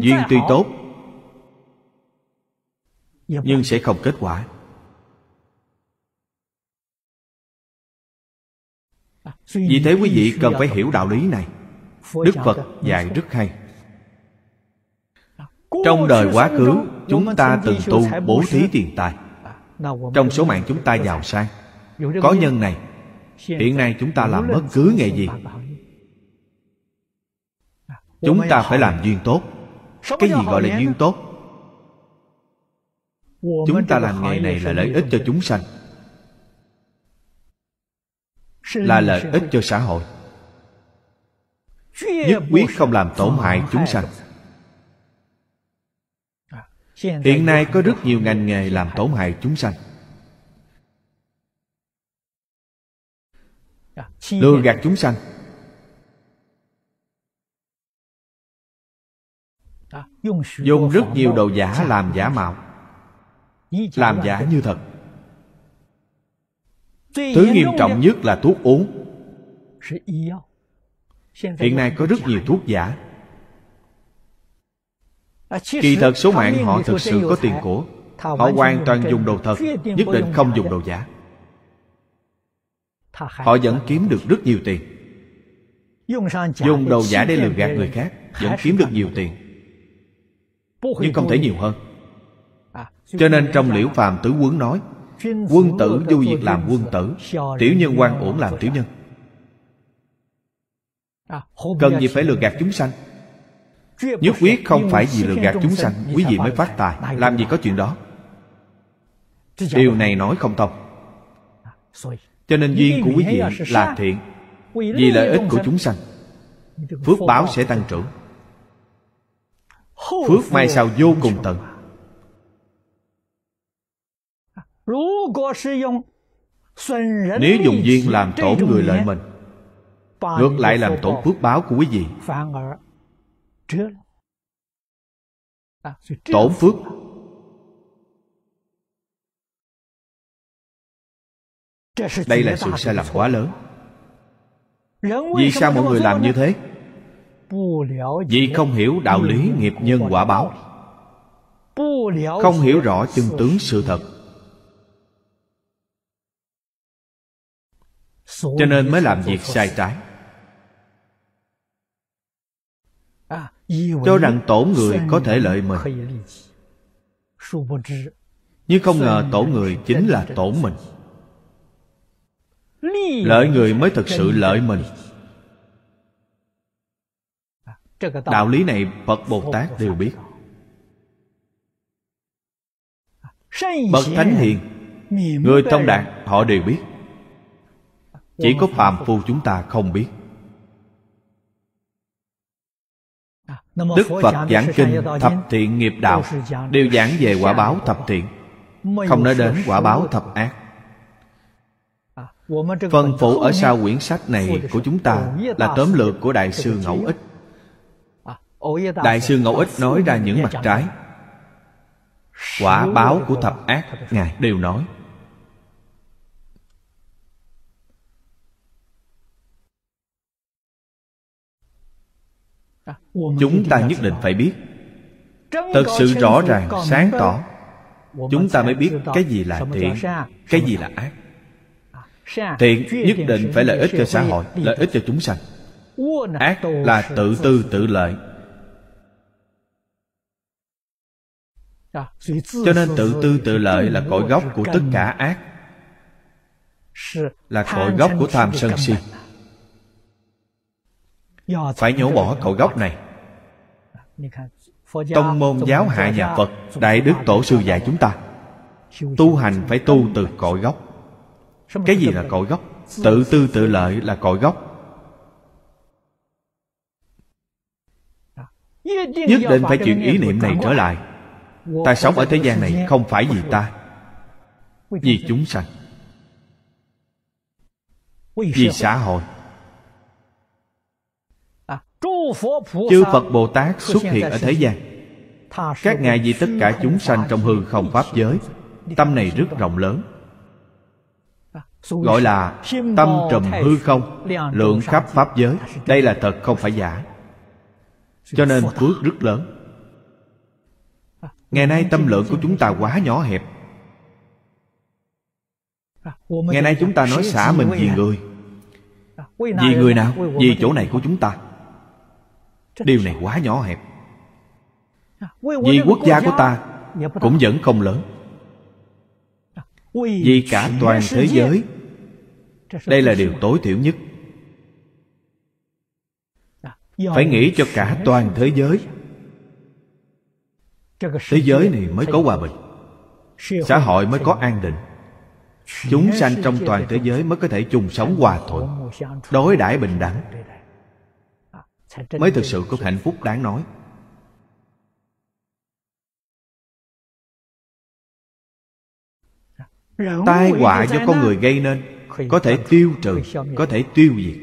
duyên tuy tốt Dạ nhưng vâng. sẽ không kết quả à, vì thế quý vị cần phải hiểu đạo lý này đức phật giảng rất hay à, trong đời quá khứ chúng ta từng tu bố thí tiền tài à, trong số mạng chúng ta giàu sang có nhân này hiện nay chúng ta làm bất cứ nghề gì chúng ta phải làm duyên tốt cái gì gọi là duyên tốt chúng ta làm nghề này là lợi ích cho chúng sanh là lợi ích cho xã hội nhất quyết không làm tổn hại chúng sanh à, hiện nay có rất nhiều ngành nghề làm tổn hại chúng sanh à, lừa gạt chúng sanh à, dùng rất nhiều đồ giả làm giả mạo làm giả như thật thứ nghiêm trọng nhất là thuốc uống hiện nay có rất nhiều thuốc giả kỳ thật số mạng họ thực sự có tiền của họ hoàn toàn dùng đồ thật nhất định không dùng đồ giả họ vẫn kiếm được rất nhiều tiền dùng đồ giả để lừa gạt người khác vẫn kiếm được nhiều tiền nhưng không thể nhiều hơn cho nên trong liễu phàm tứ quấn nói quân tử vô việc làm quân tử tiểu nhân quan ổn làm tiểu nhân cần gì phải lừa gạt chúng sanh nhất quyết không phải vì lừa gạt chúng sanh quý vị mới phát tài làm gì có chuyện đó điều này nói không thông cho nên duyên của quý vị là thiện vì lợi ích của chúng sanh phước báo sẽ tăng trưởng phước mai sau vô cùng tận Nếu dùng duyên làm tổn người lợi mình Ngược lại làm tổn phước báo của quý vị Tổn phước Đây là sự sai lầm quá lớn Vì sao mọi người làm như thế? Vì không hiểu đạo lý nghiệp nhân quả báo Không hiểu rõ chân tướng sự thật cho nên mới làm việc sai trái à, cho rằng tổ người có thể lợi mình nhưng không ngờ tổ người chính là tổ mình lợi người mới thực sự lợi mình à, đạo lý này phật bồ tát đều biết à, bậc thánh hiền người thông đạt họ đều biết chỉ có phạm phu chúng ta không biết đức phật giảng kinh thập thiện nghiệp đạo đều giảng về quả báo thập thiện không nói đến quả báo thập ác phân phủ ở sau quyển sách này của chúng ta là tóm lược của đại sư ngẫu ích đại sư ngẫu ích nói ra những mặt trái quả báo của thập ác ngài đều nói chúng ta nhất định phải biết thật sự rõ ràng sáng tỏ chúng ta mới biết cái gì là thiện cái gì là ác à, thiện nhất định phải lợi ích cho xã hội lợi ích cho chúng sanh ác là tự tư tự lợi cho nên tự tư tự lợi là cội gốc của tất cả ác là cội gốc của tham sân si phải nhổ bỏ cội gốc này tông môn giáo hạ nhà phật đại đức tổ sư dạy chúng ta tu hành phải tu từ cội gốc cái gì là cội gốc tự tư tự lợi là cội gốc nhất định phải chuyển ý niệm này trở lại ta sống ở thế gian này không phải vì ta vì chúng sanh vì xã hội chư phật bồ tát xuất hiện ở thế gian các ngài vì tất cả chúng sanh trong hư không pháp giới tâm này rất rộng lớn à, gọi là tâm trùm hư không lượng khắp pháp giới đây là thật không phải giả cho nên phước rất lớn à, ngày nay tâm lượng của chúng ta quá nhỏ hẹp à, ngày nay chúng ta nói xả mình vì người vì người nào vì chỗ này của chúng ta điều này quá nhỏ hẹp à, vì quốc gia của ta cũng vẫn không lớn à, vì cả toàn thế giới đây là điều tối thiểu nhất à, phải nghĩ cho cả toàn thế giới thế giới này mới có hòa bình xã hội mới có an định chúng sanh trong toàn thế giới mới có thể chung sống hòa thuận đối đãi bình đẳng mới thực sự có hạnh phúc đáng nói tai họa do con người gây nên có thể tiêu trừ có thể tiêu diệt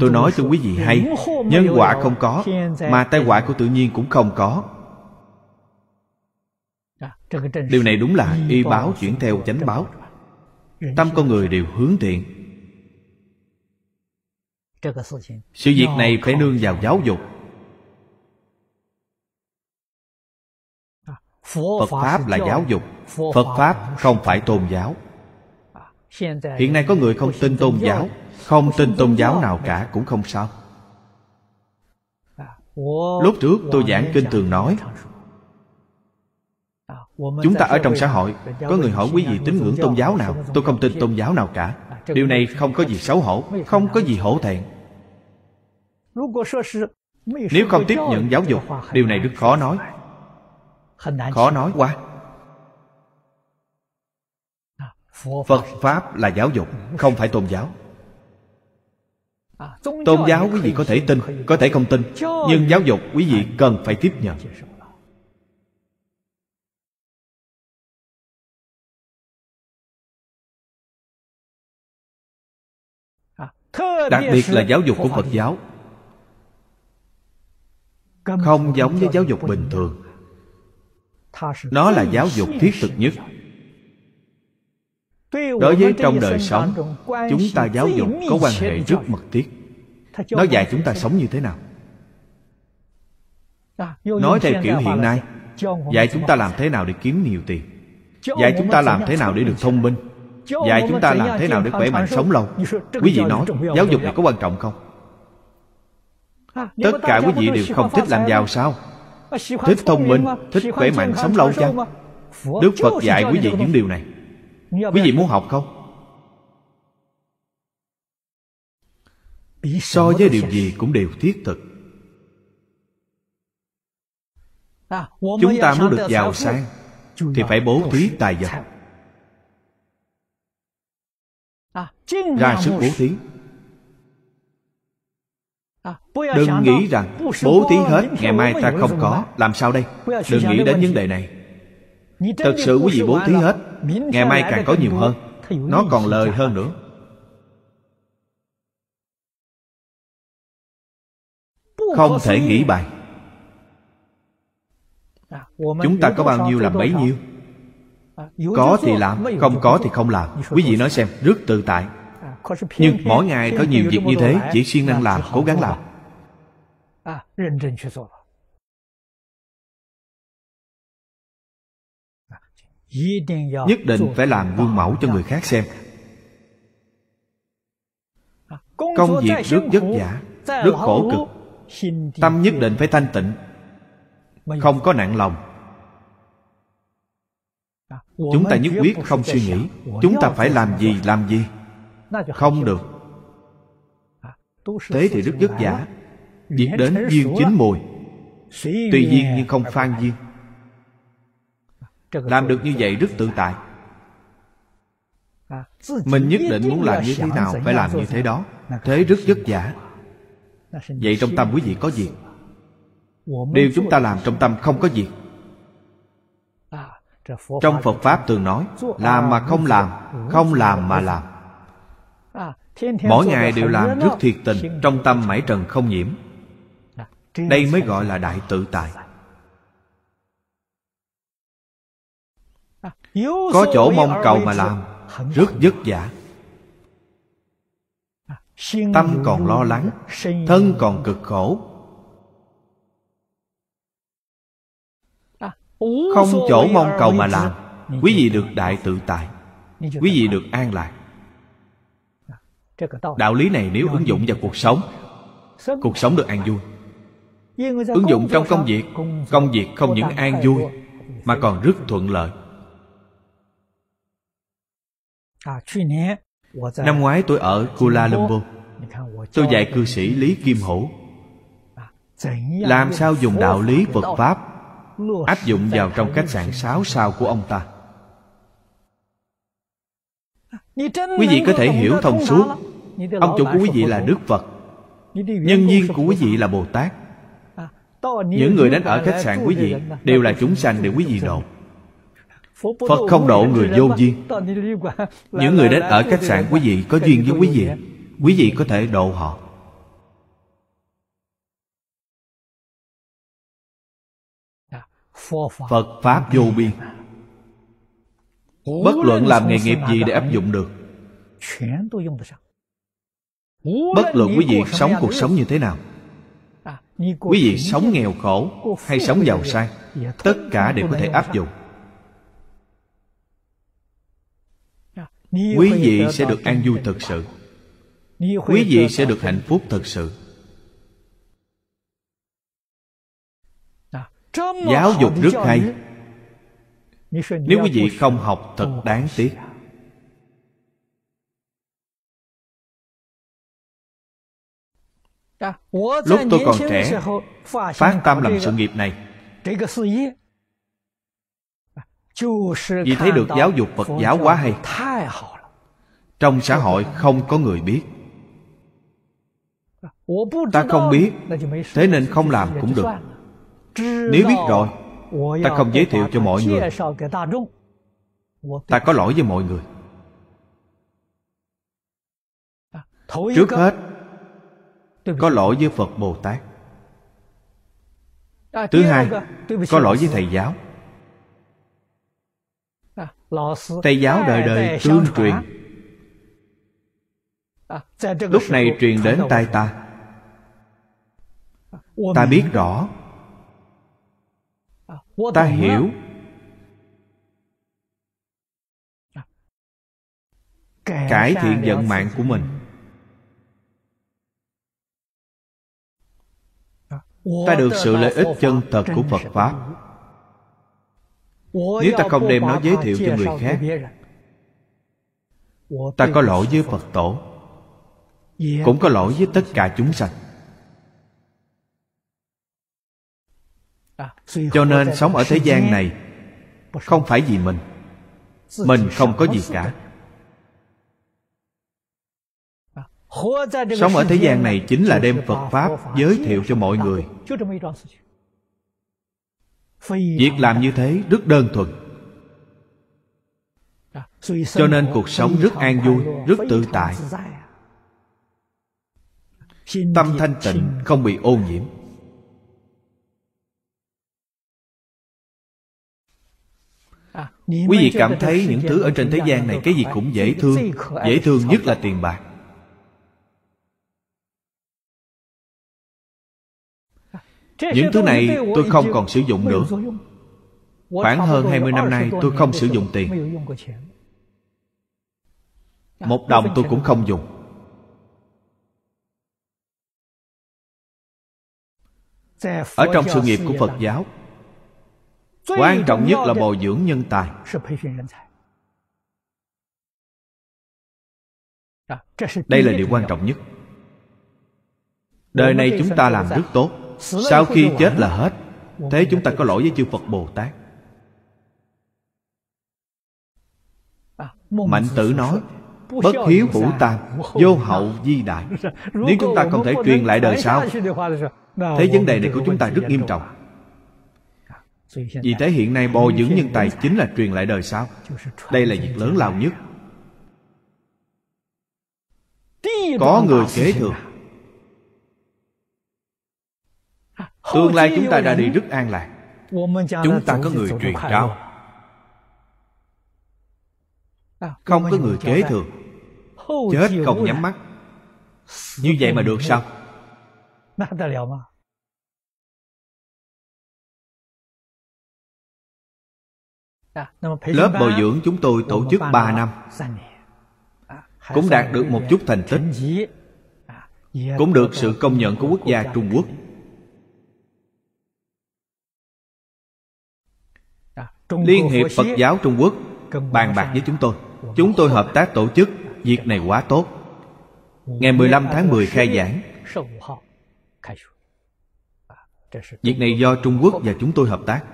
tôi nói cho quý vị hay nhân quả không có mà tai họa của tự nhiên cũng không có dạ, điều này đúng là y báo chuyển theo chánh báo tâm con người đều hướng thiện sự việc này phải nương vào giáo dục à, phật pháp là giáo dục phật pháp không phải tôn giáo à, hiện nay có người không tin tôn giáo không tin tôn giáo nào cả cũng không sao à, lúc trước tôi giảng kinh thường nói chúng ta ở trong xã hội có người hỏi quý vị tín ngưỡng tôn giáo nào tôi không tin tôn giáo nào cả điều này không có gì xấu hổ không có gì hổ thẹn nếu không tiếp nhận giáo dục điều này rất khó nói khó nói quá phật pháp là giáo dục không phải tôn giáo tôn giáo quý vị có thể tin có thể không tin nhưng giáo dục quý vị cần phải tiếp nhận đặc biệt là giáo dục của phật giáo không giống với giáo dục bình thường nó là giáo dục thiết thực nhất đối với trong đời sống chúng ta giáo dục có quan hệ rất mật thiết nó dạy chúng ta sống như thế nào à, nói theo kiểu hiện nay dạy chúng ta làm thế nào để kiếm nhiều tiền dạy chúng ta làm thế nào để được thông minh Dạy chúng ta làm thế nào để khỏe mạnh sống lâu Quý vị nói giáo dục này có quan trọng không Tất cả quý vị đều không thích làm giàu sao Thích thông minh Thích khỏe mạnh sống lâu chăng Đức Phật dạy quý vị những điều này Quý vị muốn học không So với điều gì cũng đều thiết thực à, Chúng ta muốn được giàu sang Thì phải bố thí tài vật À, ra sức à, bố thí đừng nghĩ rằng bố thí hết ngày mai ta không có làm sao đây đừng nghĩ đến vấn đề này thật sự quý vị bố thí hết ngày mai càng có nhiều hơn nó còn lời hơn nữa không thể nghĩ bài à, chúng ta có bao nhiêu làm bấy nhiêu có thì làm không có thì không làm quý vị nói xem rất tự tại à, nhưng mỗi ngày có nhiều việc như thế chỉ siêng năng làm cố gắng làm à, nhất định phải làm gương mẫu cho người khác xem à, công việc rất vất vả rất khổ cực tâm nhất định phải thanh tịnh không có nặng lòng chúng ta nhất quyết không suy nghĩ chúng ta phải làm gì làm gì không được à, thế thì rất vất vả việc đến duyên chín mùi tuy nhiên nhưng không phan duyên làm được như vậy rất tự tại à, mình nhất định muốn làm như thế nào phải làm như thế đó thế rất vất vả vậy trong tâm quý vị có gì điều chúng ta làm trong tâm không có việc trong phật pháp thường nói làm mà không làm không làm mà làm mỗi ngày đều làm rất thiệt tình trong tâm mãi trần không nhiễm đây mới gọi là đại tự tại có chỗ mong cầu mà làm rất vất vả tâm còn lo lắng thân còn cực khổ Không chỗ mong cầu mà làm Quý vị được đại tự tại Quý vị được an lạc Đạo lý này nếu ứng dụng vào cuộc sống Cuộc sống được an vui Ứng dụng trong công việc Công việc không những an vui Mà còn rất thuận lợi Năm ngoái tôi ở Kuala Lumpur Tôi dạy cư sĩ Lý Kim Hổ Làm sao dùng đạo lý Phật Pháp áp dụng vào trong khách sạn 6 sao của ông ta quý vị có thể hiểu thông suốt ông chủ của quý vị là đức phật nhân viên của quý vị là bồ tát à, những người đến ở khách sạn quý vị đều là chúng sanh để quý vị độ phật không độ người vô duyên những người đến ở khách sạn quý vị có duyên với quý vị quý vị có thể độ họ phật pháp vô biên bất luận làm nghề nghiệp gì để áp dụng được bất luận quý vị sống cuộc sống như thế nào à, quý vị sống nghèo khổ hay sống giàu sang dạ, tất cả đều có thể áp dụng à, quý vị sẽ được an vui thật sự quý vị sẽ được hạnh phúc thật sự giáo dục rất hay nếu quý vị không học thật đáng tiếc lúc tôi còn trẻ phát tâm làm sự nghiệp này vì thấy được giáo dục phật giáo quá hay trong xã hội không có người biết ta không biết thế nên không làm cũng được nếu biết rồi Ta không giới thiệu cho mọi người Ta có lỗi với mọi người Trước hết Có lỗi với Phật Bồ Tát Thứ hai Có lỗi với Thầy giáo Thầy giáo đời đời tương truyền Lúc này truyền đến tai ta Ta biết rõ ta hiểu à. cải thiện vận mạng của mình à. ta được sự lợi ích chân thật của phật pháp nếu ta không đem nó giới thiệu cho người khác ta có lỗi với phật tổ cũng có lỗi với tất cả chúng sanh cho nên sống ở thế gian này không phải vì mình mình không có gì cả à, sống ở thế gian này chính là đem phật pháp giới thiệu cho mọi người việc làm như thế rất đơn thuần à, cho nên cuộc sống rất an vui rất tự tại tâm thanh tịnh không bị ô nhiễm quý vị cảm thấy những thứ ở trên thế gian này cái gì cũng dễ thương dễ thương nhất là tiền bạc những thứ này tôi không còn sử dụng nữa khoảng hơn 20 năm nay tôi không sử dụng tiền một dạ, đồng tôi cũng không dùng ở trong sự nghiệp của phật giáo quan trọng nhất là bồi dưỡng nhân tài đây là điều quan trọng nhất đời này chúng ta làm rất tốt sau khi chết là hết thế chúng ta có lỗi với chư phật bồ tát à, mạnh tử nói bất hiếu phủ tam vô hậu di đại nếu chúng ta không thể truyền lại đời sau thế vấn đề này của chúng ta rất nghiêm trọng vì thế hiện nay bồi dưỡng nhân tài chính là truyền lại đời sau đây là việc lớn lao nhất có người kế thừa tương lai chúng ta đã đi rất an lạc chúng ta có người truyền trao không có người kế thừa chết không nhắm mắt như vậy mà được sao Lớp bồi dưỡng chúng tôi tổ chức 3 năm dạ à, Cũng đạt được một chút thành tích à, Cũng được sự công nhận của quốc gia Trung Quốc à, Liên hiệp Phật giáo Trung Quốc bàn bạc với chúng tôi Chúng tôi hợp tác tổ chức Việc này quá tốt Ngày 15 tháng 10 khai giảng Việc này do Trung Quốc và chúng tôi hợp tác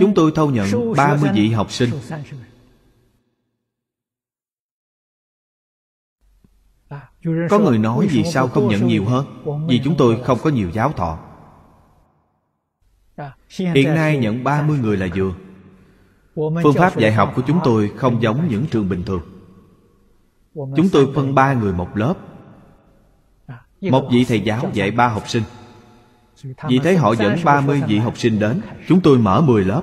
Chúng tôi thâu nhận 30 vị học sinh Có người nói vì sao không nhận nhiều hơn Vì chúng tôi không có nhiều giáo thọ Hiện nay nhận 30 người là vừa Phương pháp dạy học của chúng tôi không giống những trường bình thường Chúng tôi phân ba người một lớp Một vị thầy giáo dạy ba học sinh vì thế họ dẫn 30 vị học sinh đến Chúng tôi mở 10 lớp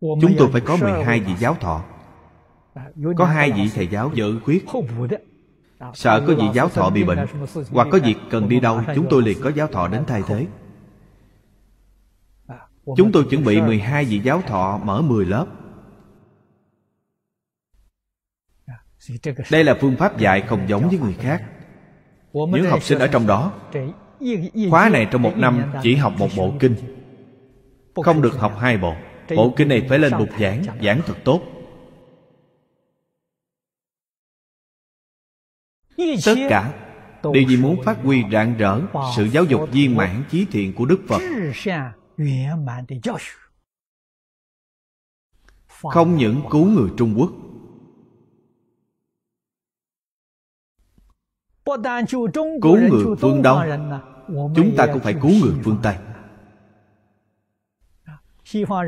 Chúng tôi phải có 12 vị giáo thọ Có hai vị thầy giáo dự khuyết Sợ có vị giáo thọ bị bệnh Hoặc có việc cần đi đâu Chúng tôi liền có giáo thọ đến thay thế Chúng tôi chuẩn bị 12 vị giáo thọ mở 10 lớp Đây là phương pháp dạy không giống với người khác những học sinh ở trong đó khóa này trong một năm chỉ học một bộ kinh không được học hai bộ bộ kinh này phải lên bục giảng giảng thật tốt tất cả đều vì muốn phát huy rạng rỡ sự giáo dục viên mãn chí thiện của đức phật không những cứu người trung quốc Cứu người phương Đông Chúng ta cũng phải cứu người phương Tây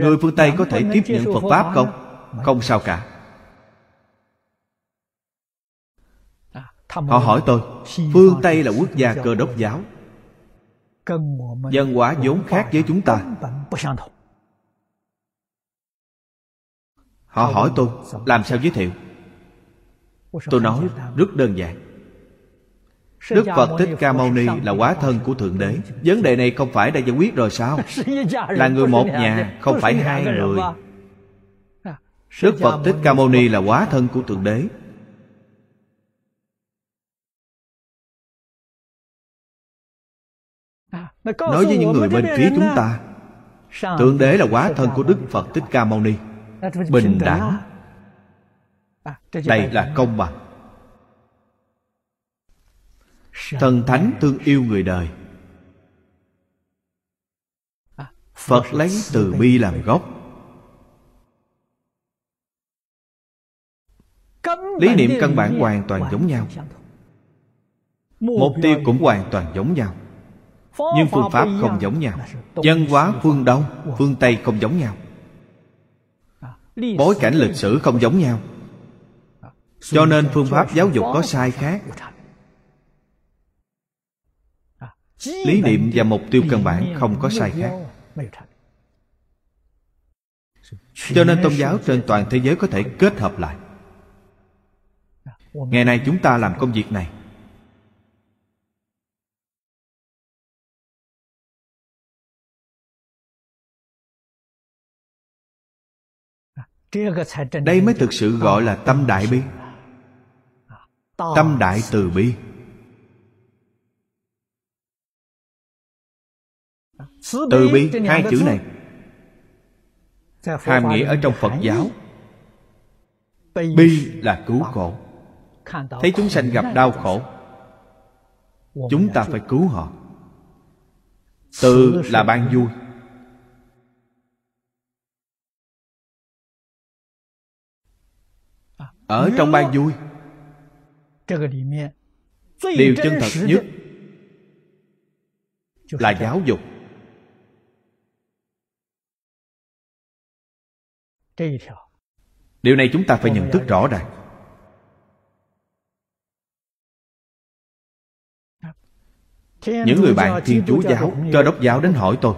Người phương Tây có thể tiếp nhận Phật Pháp không? Không sao cả à, Họ hỏi tôi Phương Tây là quốc gia cơ đốc giáo Dân quả vốn khác với chúng ta Họ hỏi tôi Làm sao giới thiệu Tôi nói rất đơn giản Đức Phật Thích Ca Mâu Ni là quá thân của Thượng Đế Vấn đề này không phải đã giải quyết rồi sao Là người một nhà Không phải hai người Đức Phật Thích Ca Mâu Ni là quá thân của Thượng Đế Nói với những người bên phía chúng ta Thượng Đế là quá thân của Đức Phật Thích Ca Mâu Ni Bình đẳng Đây là công bằng thần thánh thương yêu người đời à, phật lấy từ bi làm gốc lý niệm căn bản hoàn toàn giống nhau mục tiêu cũng hoàn toàn giống nhau nhưng phương pháp không giống nhau văn hóa phương đông phương tây không giống nhau à, bối cảnh lịch sử không giống nhau à, cho nên phương pháp giáo dục có sai khác lý niệm và mục tiêu căn bản không có sai khác cho nên tôn giáo trên toàn thế giới có thể kết hợp lại ngày nay chúng ta làm công việc này đây mới thực sự gọi là tâm đại bi tâm đại từ bi từ bi hai chữ này hàm nghĩa ở trong phật giáo bi là cứu khổ thấy chúng sanh gặp đau khổ chúng ta phải cứu họ từ là ban vui ở trong ban vui điều chân thật nhất là giáo dục điều này chúng ta phải nhận thức rõ ràng những người bạn thiên chúa giáo cơ đốc giáo đến hỏi tôi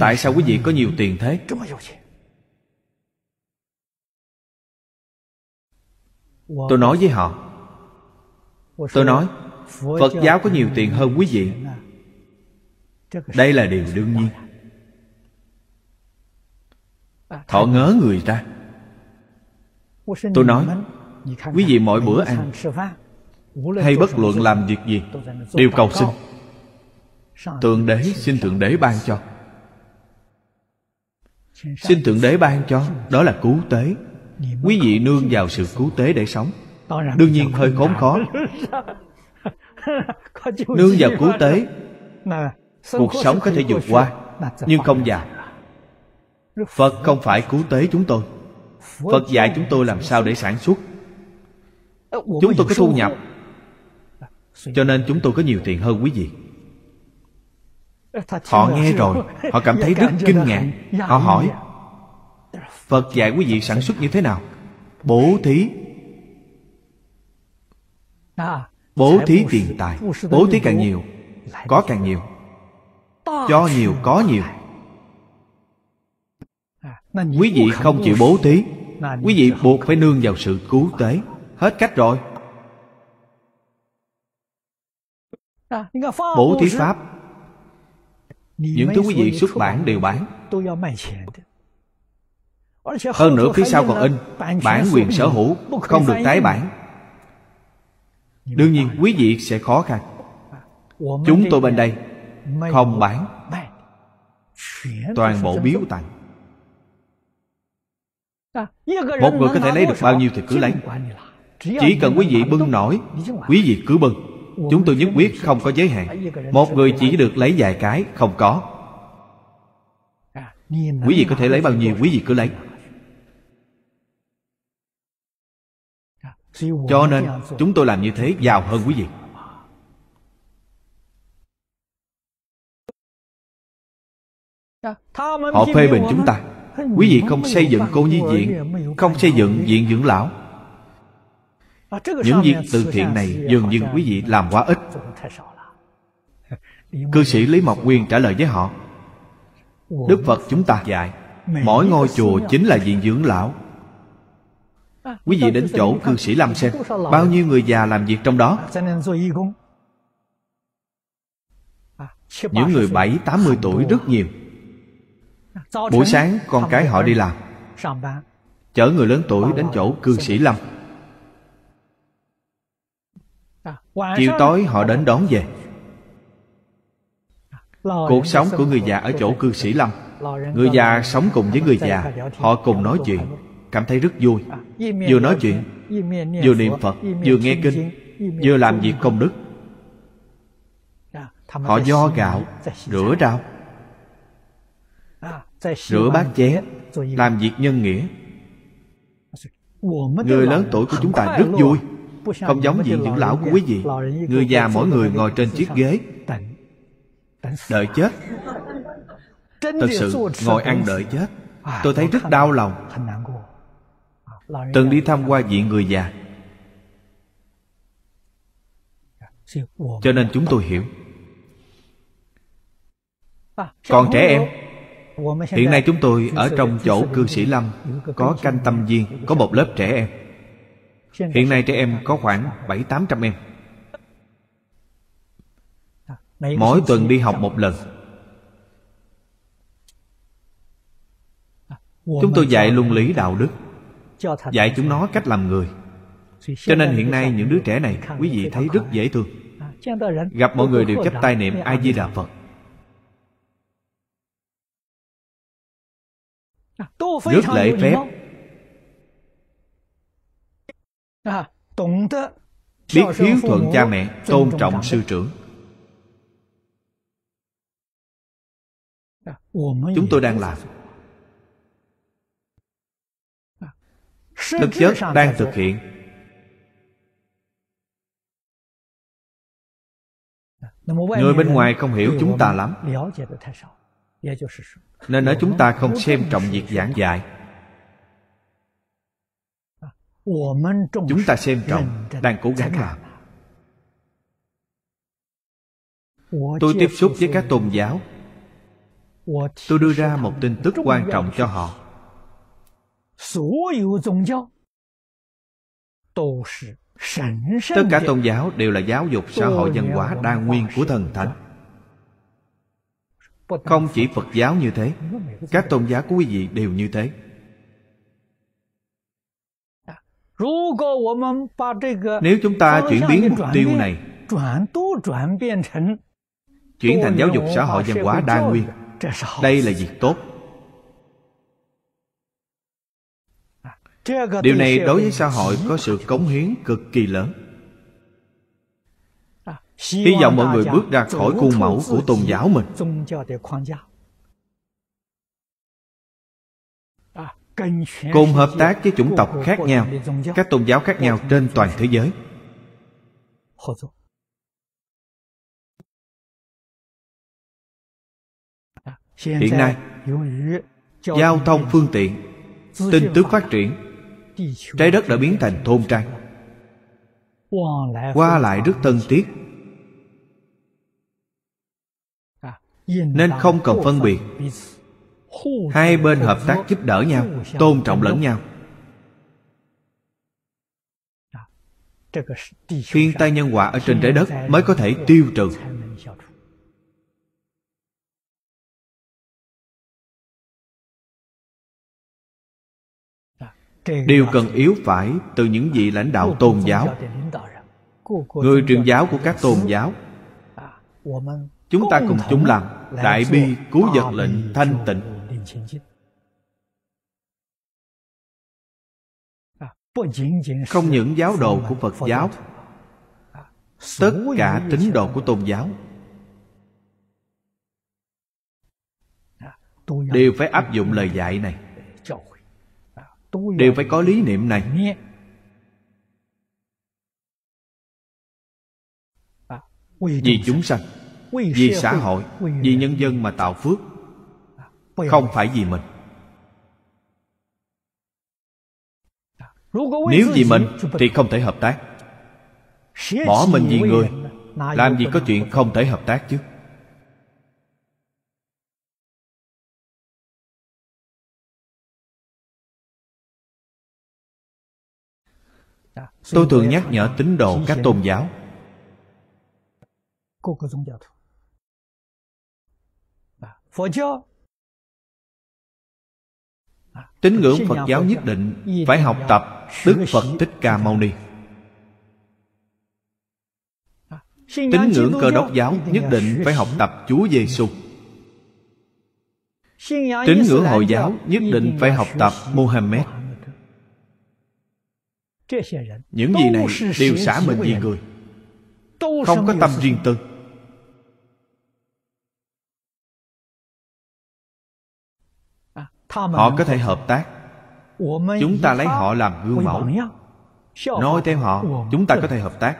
tại sao quý vị có nhiều tiền thế tôi nói với họ tôi nói phật giáo có nhiều tiền hơn quý vị đây là điều đương nhiên thọ ngớ người ra tôi nói quý vị mỗi bữa ăn hay bất luận làm việc gì đều cầu xin thượng đế xin thượng đế ban cho xin thượng đế ban cho đó là cứu tế quý vị nương vào sự cứu tế để sống đương nhiên hơi khốn khó nương vào cứu tế cuộc sống có thể vượt qua nhưng không già phật không phải cứu tế chúng tôi phật dạy chúng tôi làm sao để sản xuất chúng tôi có thu nhập cho nên chúng tôi có nhiều tiền hơn quý vị họ nghe rồi họ cảm thấy rất kinh ngạc họ hỏi phật dạy quý vị sản xuất như thế nào bố thí bố thí tiền tài bố thí càng nhiều có càng nhiều cho nhiều có nhiều Quý vị không chịu bố thí Quý vị buộc phải nương vào sự cứu tế Hết cách rồi à, Bố thí pháp Những thứ quý vị xuất bản đều bán Hơn nữa phía sau còn in Bản quyền sở hữu Không được tái bản Đương nhiên quý vị sẽ khó khăn à, Chúng tôi bên đây Không bán Toàn bộ biếu tặng À? một người có thể lấy được bao nhiêu thì cứ lấy chỉ cần quý vị bưng nổi quý vị cứ bưng chúng tôi nhất quyết không có giới hạn một người chỉ được lấy vài cái không có à, quý vị có thể lấy bao nhiêu quý vị cứ lấy à, cho nên chúng tôi làm như thế giàu hơn quý vị họ phê bình chúng ta Quý vị không xây dựng cô nhi viện Không xây dựng viện dưỡng lão Những việc từ thiện này Dường như quý vị làm quá ít Cư sĩ Lý Mộc Quyên trả lời với họ Đức Phật chúng ta dạy Mỗi ngôi chùa chính là viện dưỡng lão Quý vị đến chỗ cư sĩ làm xem Bao nhiêu người già làm việc trong đó Những người bảy tám mươi tuổi rất nhiều buổi sáng con cái họ đi làm chở người lớn tuổi đến chỗ à, cư sĩ lâm chiều tối họ đến đón về cuộc sống của người già ở chỗ cư sĩ lâm người già sống cùng với người già họ cùng nói chuyện cảm thấy rất vui à, vừa nói chuyện vừa niệm phật vừa nghe kinh vừa làm việc công đức à, họ do gạo rửa rau rửa bát chén làm việc nhân nghĩa người lớn tuổi của chúng ta rất vui không giống gì những lão của quý vị người già mỗi người ngồi trên chiếc ghế đợi chết thật sự ngồi ăn đợi chết tôi thấy rất đau lòng từng đi tham qua viện người già cho nên chúng tôi hiểu còn trẻ em Hiện nay chúng tôi ở trong chỗ cư sĩ Lâm Có canh tâm viên Có một lớp trẻ em Hiện nay trẻ em có khoảng 7-800 em Mỗi tuần đi học một lần Chúng tôi dạy luân lý đạo đức Dạy chúng nó cách làm người Cho nên hiện nay những đứa trẻ này Quý vị thấy rất dễ thương à, Gặp mọi người đều chấp tay niệm ai di đà Phật rất à, lễ phép à, biết hiếu thuận cha mẹ tôn trọng sư trưởng à, chúng tôi đang làm thực chất đang thực hiện người bên ngoài không hiểu chúng ta lắm nên nói chúng ta không xem trọng việc giảng dạy chúng ta xem trọng đang cố gắng làm tôi tiếp xúc với các tôn giáo tôi đưa ra một tin tức quan trọng cho họ tất cả tôn giáo đều là giáo dục xã hội văn hóa đa nguyên của thần thánh không chỉ phật giáo như thế các tôn giáo của quý vị đều như thế nếu chúng ta chuyển biến mục tiêu này chuyển thành giáo dục xã hội văn hóa đa nguyên đây là việc tốt điều này đối với xã hội có sự cống hiến cực kỳ lớn Hy vọng mọi người bước ra khỏi khuôn mẫu của tôn giáo mình cùng hợp tác với chủng tộc khác nhau các tôn giáo khác nhau trên toàn thế giới hiện nay giao thông phương tiện tin tức phát triển trái đất đã biến thành thôn trang qua lại rất thân thiết nên không cần phân biệt hai bên hợp tác giúp đỡ nhau tôn trọng lẫn nhau thiên tai nhân họa ở trên trái đất mới có thể tiêu trừ điều cần yếu phải từ những vị lãnh đạo tôn giáo người truyền giáo của các tôn giáo chúng ta cùng chúng làm đại bi cứu vật lệnh thanh tịnh à, không những giáo đồ của phật giáo à, tất cả tín đồ của tôn giáo à, đều phải áp dụng lời dạy này đều phải có lý niệm này vì chúng sanh vì xã hội vì nhân dân mà tạo phước không phải vì mình nếu vì mình thì không thể hợp tác bỏ mình vì người làm gì có chuyện không thể hợp tác chứ tôi thường nhắc nhở tín đồ các tôn giáo À, tín ngưỡng phật giáo nhất định phải học tập đức phật thích ca mâu ni à, tín ngưỡng cơ đốc giáo nhất định phải học tập chúa giêsu tín ngưỡng hồi giáo nhất định phải học tập mohammed những gì này đều xả mình vì người không có tâm riêng tư họ có thể hợp tác chúng ta lấy họ làm gương mẫu nói theo họ chúng ta có thể hợp tác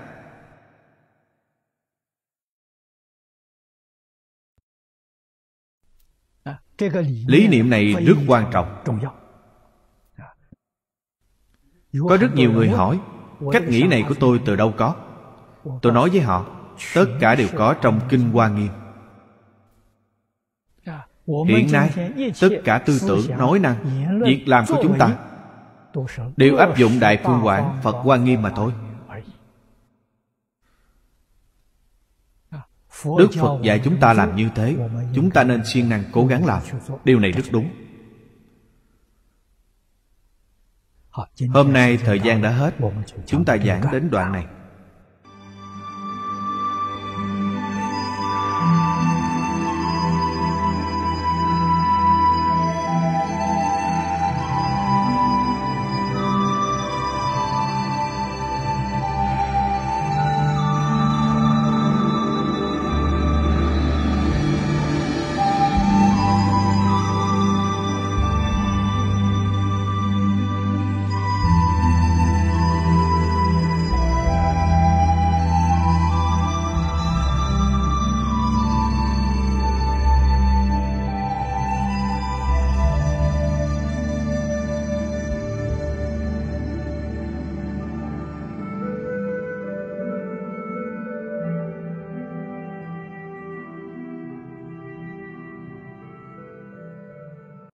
lý niệm này rất quan trọng có rất nhiều người hỏi cách nghĩ này của tôi từ đâu có tôi nói với họ tất cả đều có trong kinh hoa nghiêm hiện nay tất cả tư tưởng nói năng việc làm của chúng ta đều áp dụng đại phương quản phật quan nghiêm mà thôi đức phật dạy chúng ta làm như thế chúng ta nên siêng năng cố gắng làm điều này rất đúng hôm nay thời gian đã hết chúng ta giảng đến đoạn này